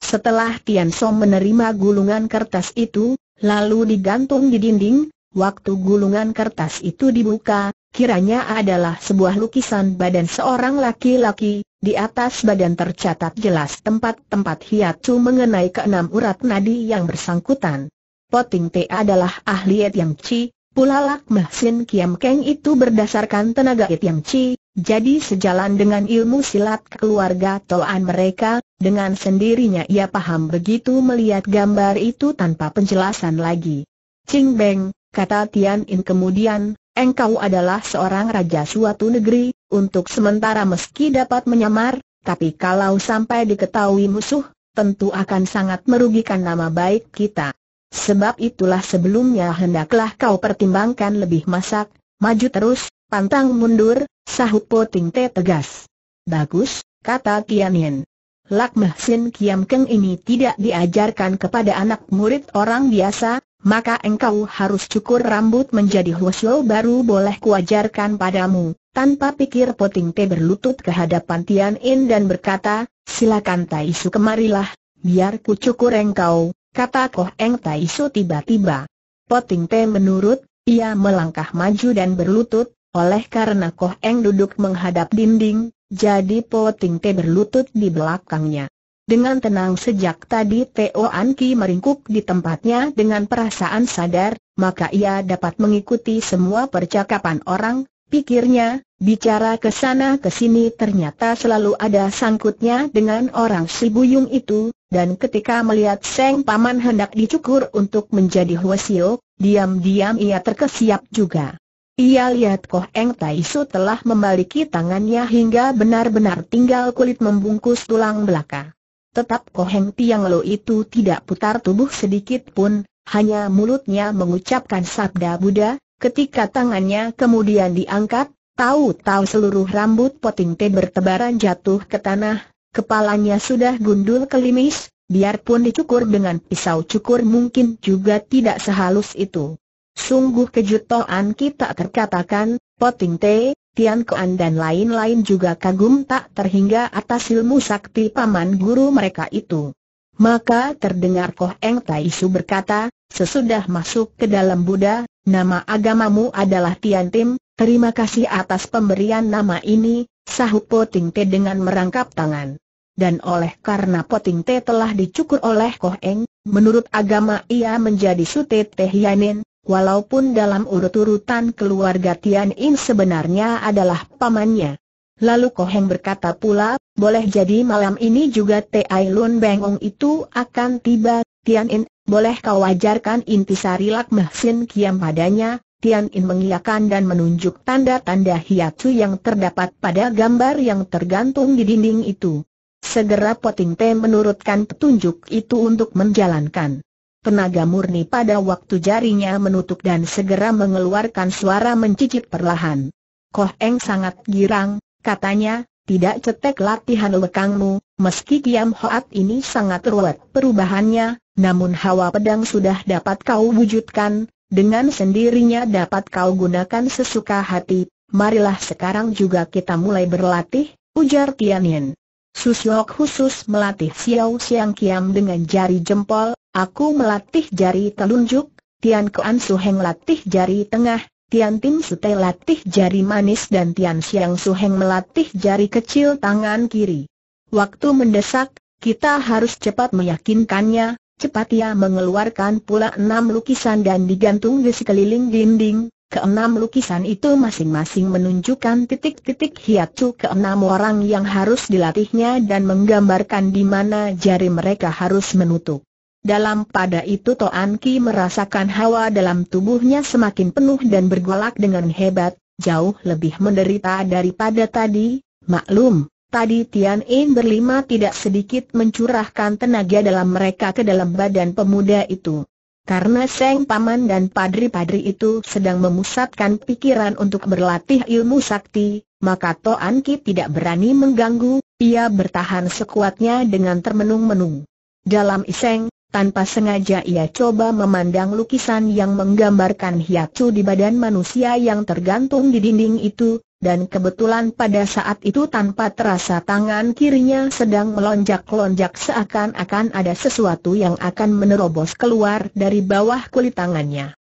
Setelah Tian Song menerima gulungan kertas itu, lalu digantung di dinding, waktu gulungan kertas itu dibuka, kiranya adalah sebuah lukisan badan seorang laki-laki, di atas badan tercatat jelas tempat-tempat hiatu mengenai keenam urat nadi yang bersangkutan. Poting T adalah ahli yang Chi, pula Lak Mahsin Kiam Keng itu berdasarkan tenaga yang Chi, jadi sejalan dengan ilmu silat keluarga Toan mereka, dengan sendirinya ia paham begitu melihat gambar itu tanpa penjelasan lagi. Ching Beng, kata Tian In kemudian, engkau adalah seorang raja suatu negeri, untuk sementara meski dapat menyamar, tapi kalau sampai diketahui musuh, tentu akan sangat merugikan nama baik kita. Sebab itulah sebelumnya hendaklah kau pertimbangkan lebih masak, maju terus, pantang mundur, sahut Poting Te tegas. Bagus, kata Tianin. Lak Sin Kiam Keng ini tidak diajarkan kepada anak murid orang biasa, maka engkau harus cukur rambut menjadi husyo baru boleh kuajarkan padamu. Tanpa pikir Poting Te berlutut ke hadapan Tian In dan berkata, silakan Tai Su kemarilah, biar ku cukur engkau, kata Koh Eng Tai Su tiba-tiba. Poting Te menurut, ia melangkah maju dan berlutut, oleh karena Koh Eng duduk menghadap dinding, jadi Poting Te berlutut di belakangnya. Dengan tenang sejak tadi Teo Anki meringkuk di tempatnya dengan perasaan sadar, maka ia dapat mengikuti semua percakapan orang, pikirnya, bicara ke sana ke sini ternyata selalu ada sangkutnya dengan orang si buyung itu, dan ketika melihat Seng Paman hendak dicukur untuk menjadi Huasio, diam-diam ia terkesiap juga. Ia lihat Koh Eng Tai Su telah membaliki tangannya hingga benar-benar tinggal kulit membungkus tulang belakang. Tetap Koheng Tiang Lo itu tidak putar tubuh sedikit pun, hanya mulutnya mengucapkan sabda Buddha, ketika tangannya kemudian diangkat, tahu-tahu seluruh rambut poting teh bertebaran jatuh ke tanah, kepalanya sudah gundul kelimis, biarpun dicukur dengan pisau cukur mungkin juga tidak sehalus itu. Sungguh kejutan kita terkatakan, Poting teh, Tian Kuan dan lain-lain juga kagum tak terhingga atas ilmu sakti paman guru mereka itu. Maka terdengar Koh Eng Tai Su berkata, sesudah masuk ke dalam Buddha, nama agamamu adalah Tian Tim, terima kasih atas pemberian nama ini, sahut Poting Te dengan merangkap tangan. Dan oleh karena Poting Te telah dicukur oleh Koh Eng, menurut agama ia menjadi Sute Te Hianin walaupun dalam urut-urutan keluarga Tian In sebenarnya adalah pamannya. Lalu Koheng berkata pula, boleh jadi malam ini juga T.I. Lun Bengong itu akan tiba, Tian In, boleh kau ajarkan intisari Lak sin Kiam padanya, Tian In mengiyakan dan menunjuk tanda-tanda hiatu yang terdapat pada gambar yang tergantung di dinding itu. Segera Poting Te menurutkan petunjuk itu untuk menjalankan tenaga murni pada waktu jarinya menutup dan segera mengeluarkan suara mencicit perlahan. Koh Eng sangat girang, katanya, tidak cetek latihan lekangmu, meski Kiam Hoat ini sangat ruwet perubahannya, namun hawa pedang sudah dapat kau wujudkan, dengan sendirinya dapat kau gunakan sesuka hati, marilah sekarang juga kita mulai berlatih, ujar Tianyin. Susyok khusus melatih Xiao Xiang Kiam dengan jari jempol, Aku melatih jari telunjuk, Tian Kuan Su Heng latih jari tengah, Tian Tim Te latih jari manis dan Tian Su Heng melatih jari kecil tangan kiri. Waktu mendesak, kita harus cepat meyakinkannya, cepat ia mengeluarkan pula enam lukisan dan digantung di sekeliling dinding. Keenam lukisan itu masing-masing menunjukkan titik-titik hiatu keenam orang yang harus dilatihnya dan menggambarkan di mana jari mereka harus menutup. Dalam pada itu Toan Ki merasakan hawa dalam tubuhnya semakin penuh dan bergolak dengan hebat, jauh lebih menderita daripada tadi, maklum. Tadi Tian In berlima tidak sedikit mencurahkan tenaga dalam mereka ke dalam badan pemuda itu. Karena Seng Paman dan Padri-Padri itu sedang memusatkan pikiran untuk berlatih ilmu sakti, maka Toan Ki tidak berani mengganggu, ia bertahan sekuatnya dengan termenung-menung. Dalam iseng, tanpa sengaja ia coba memandang lukisan yang menggambarkan hiacu di badan manusia yang tergantung di dinding itu, dan kebetulan pada saat itu tanpa terasa tangan kirinya sedang melonjak-lonjak seakan-akan ada sesuatu yang akan menerobos keluar dari bawah kulit tangannya.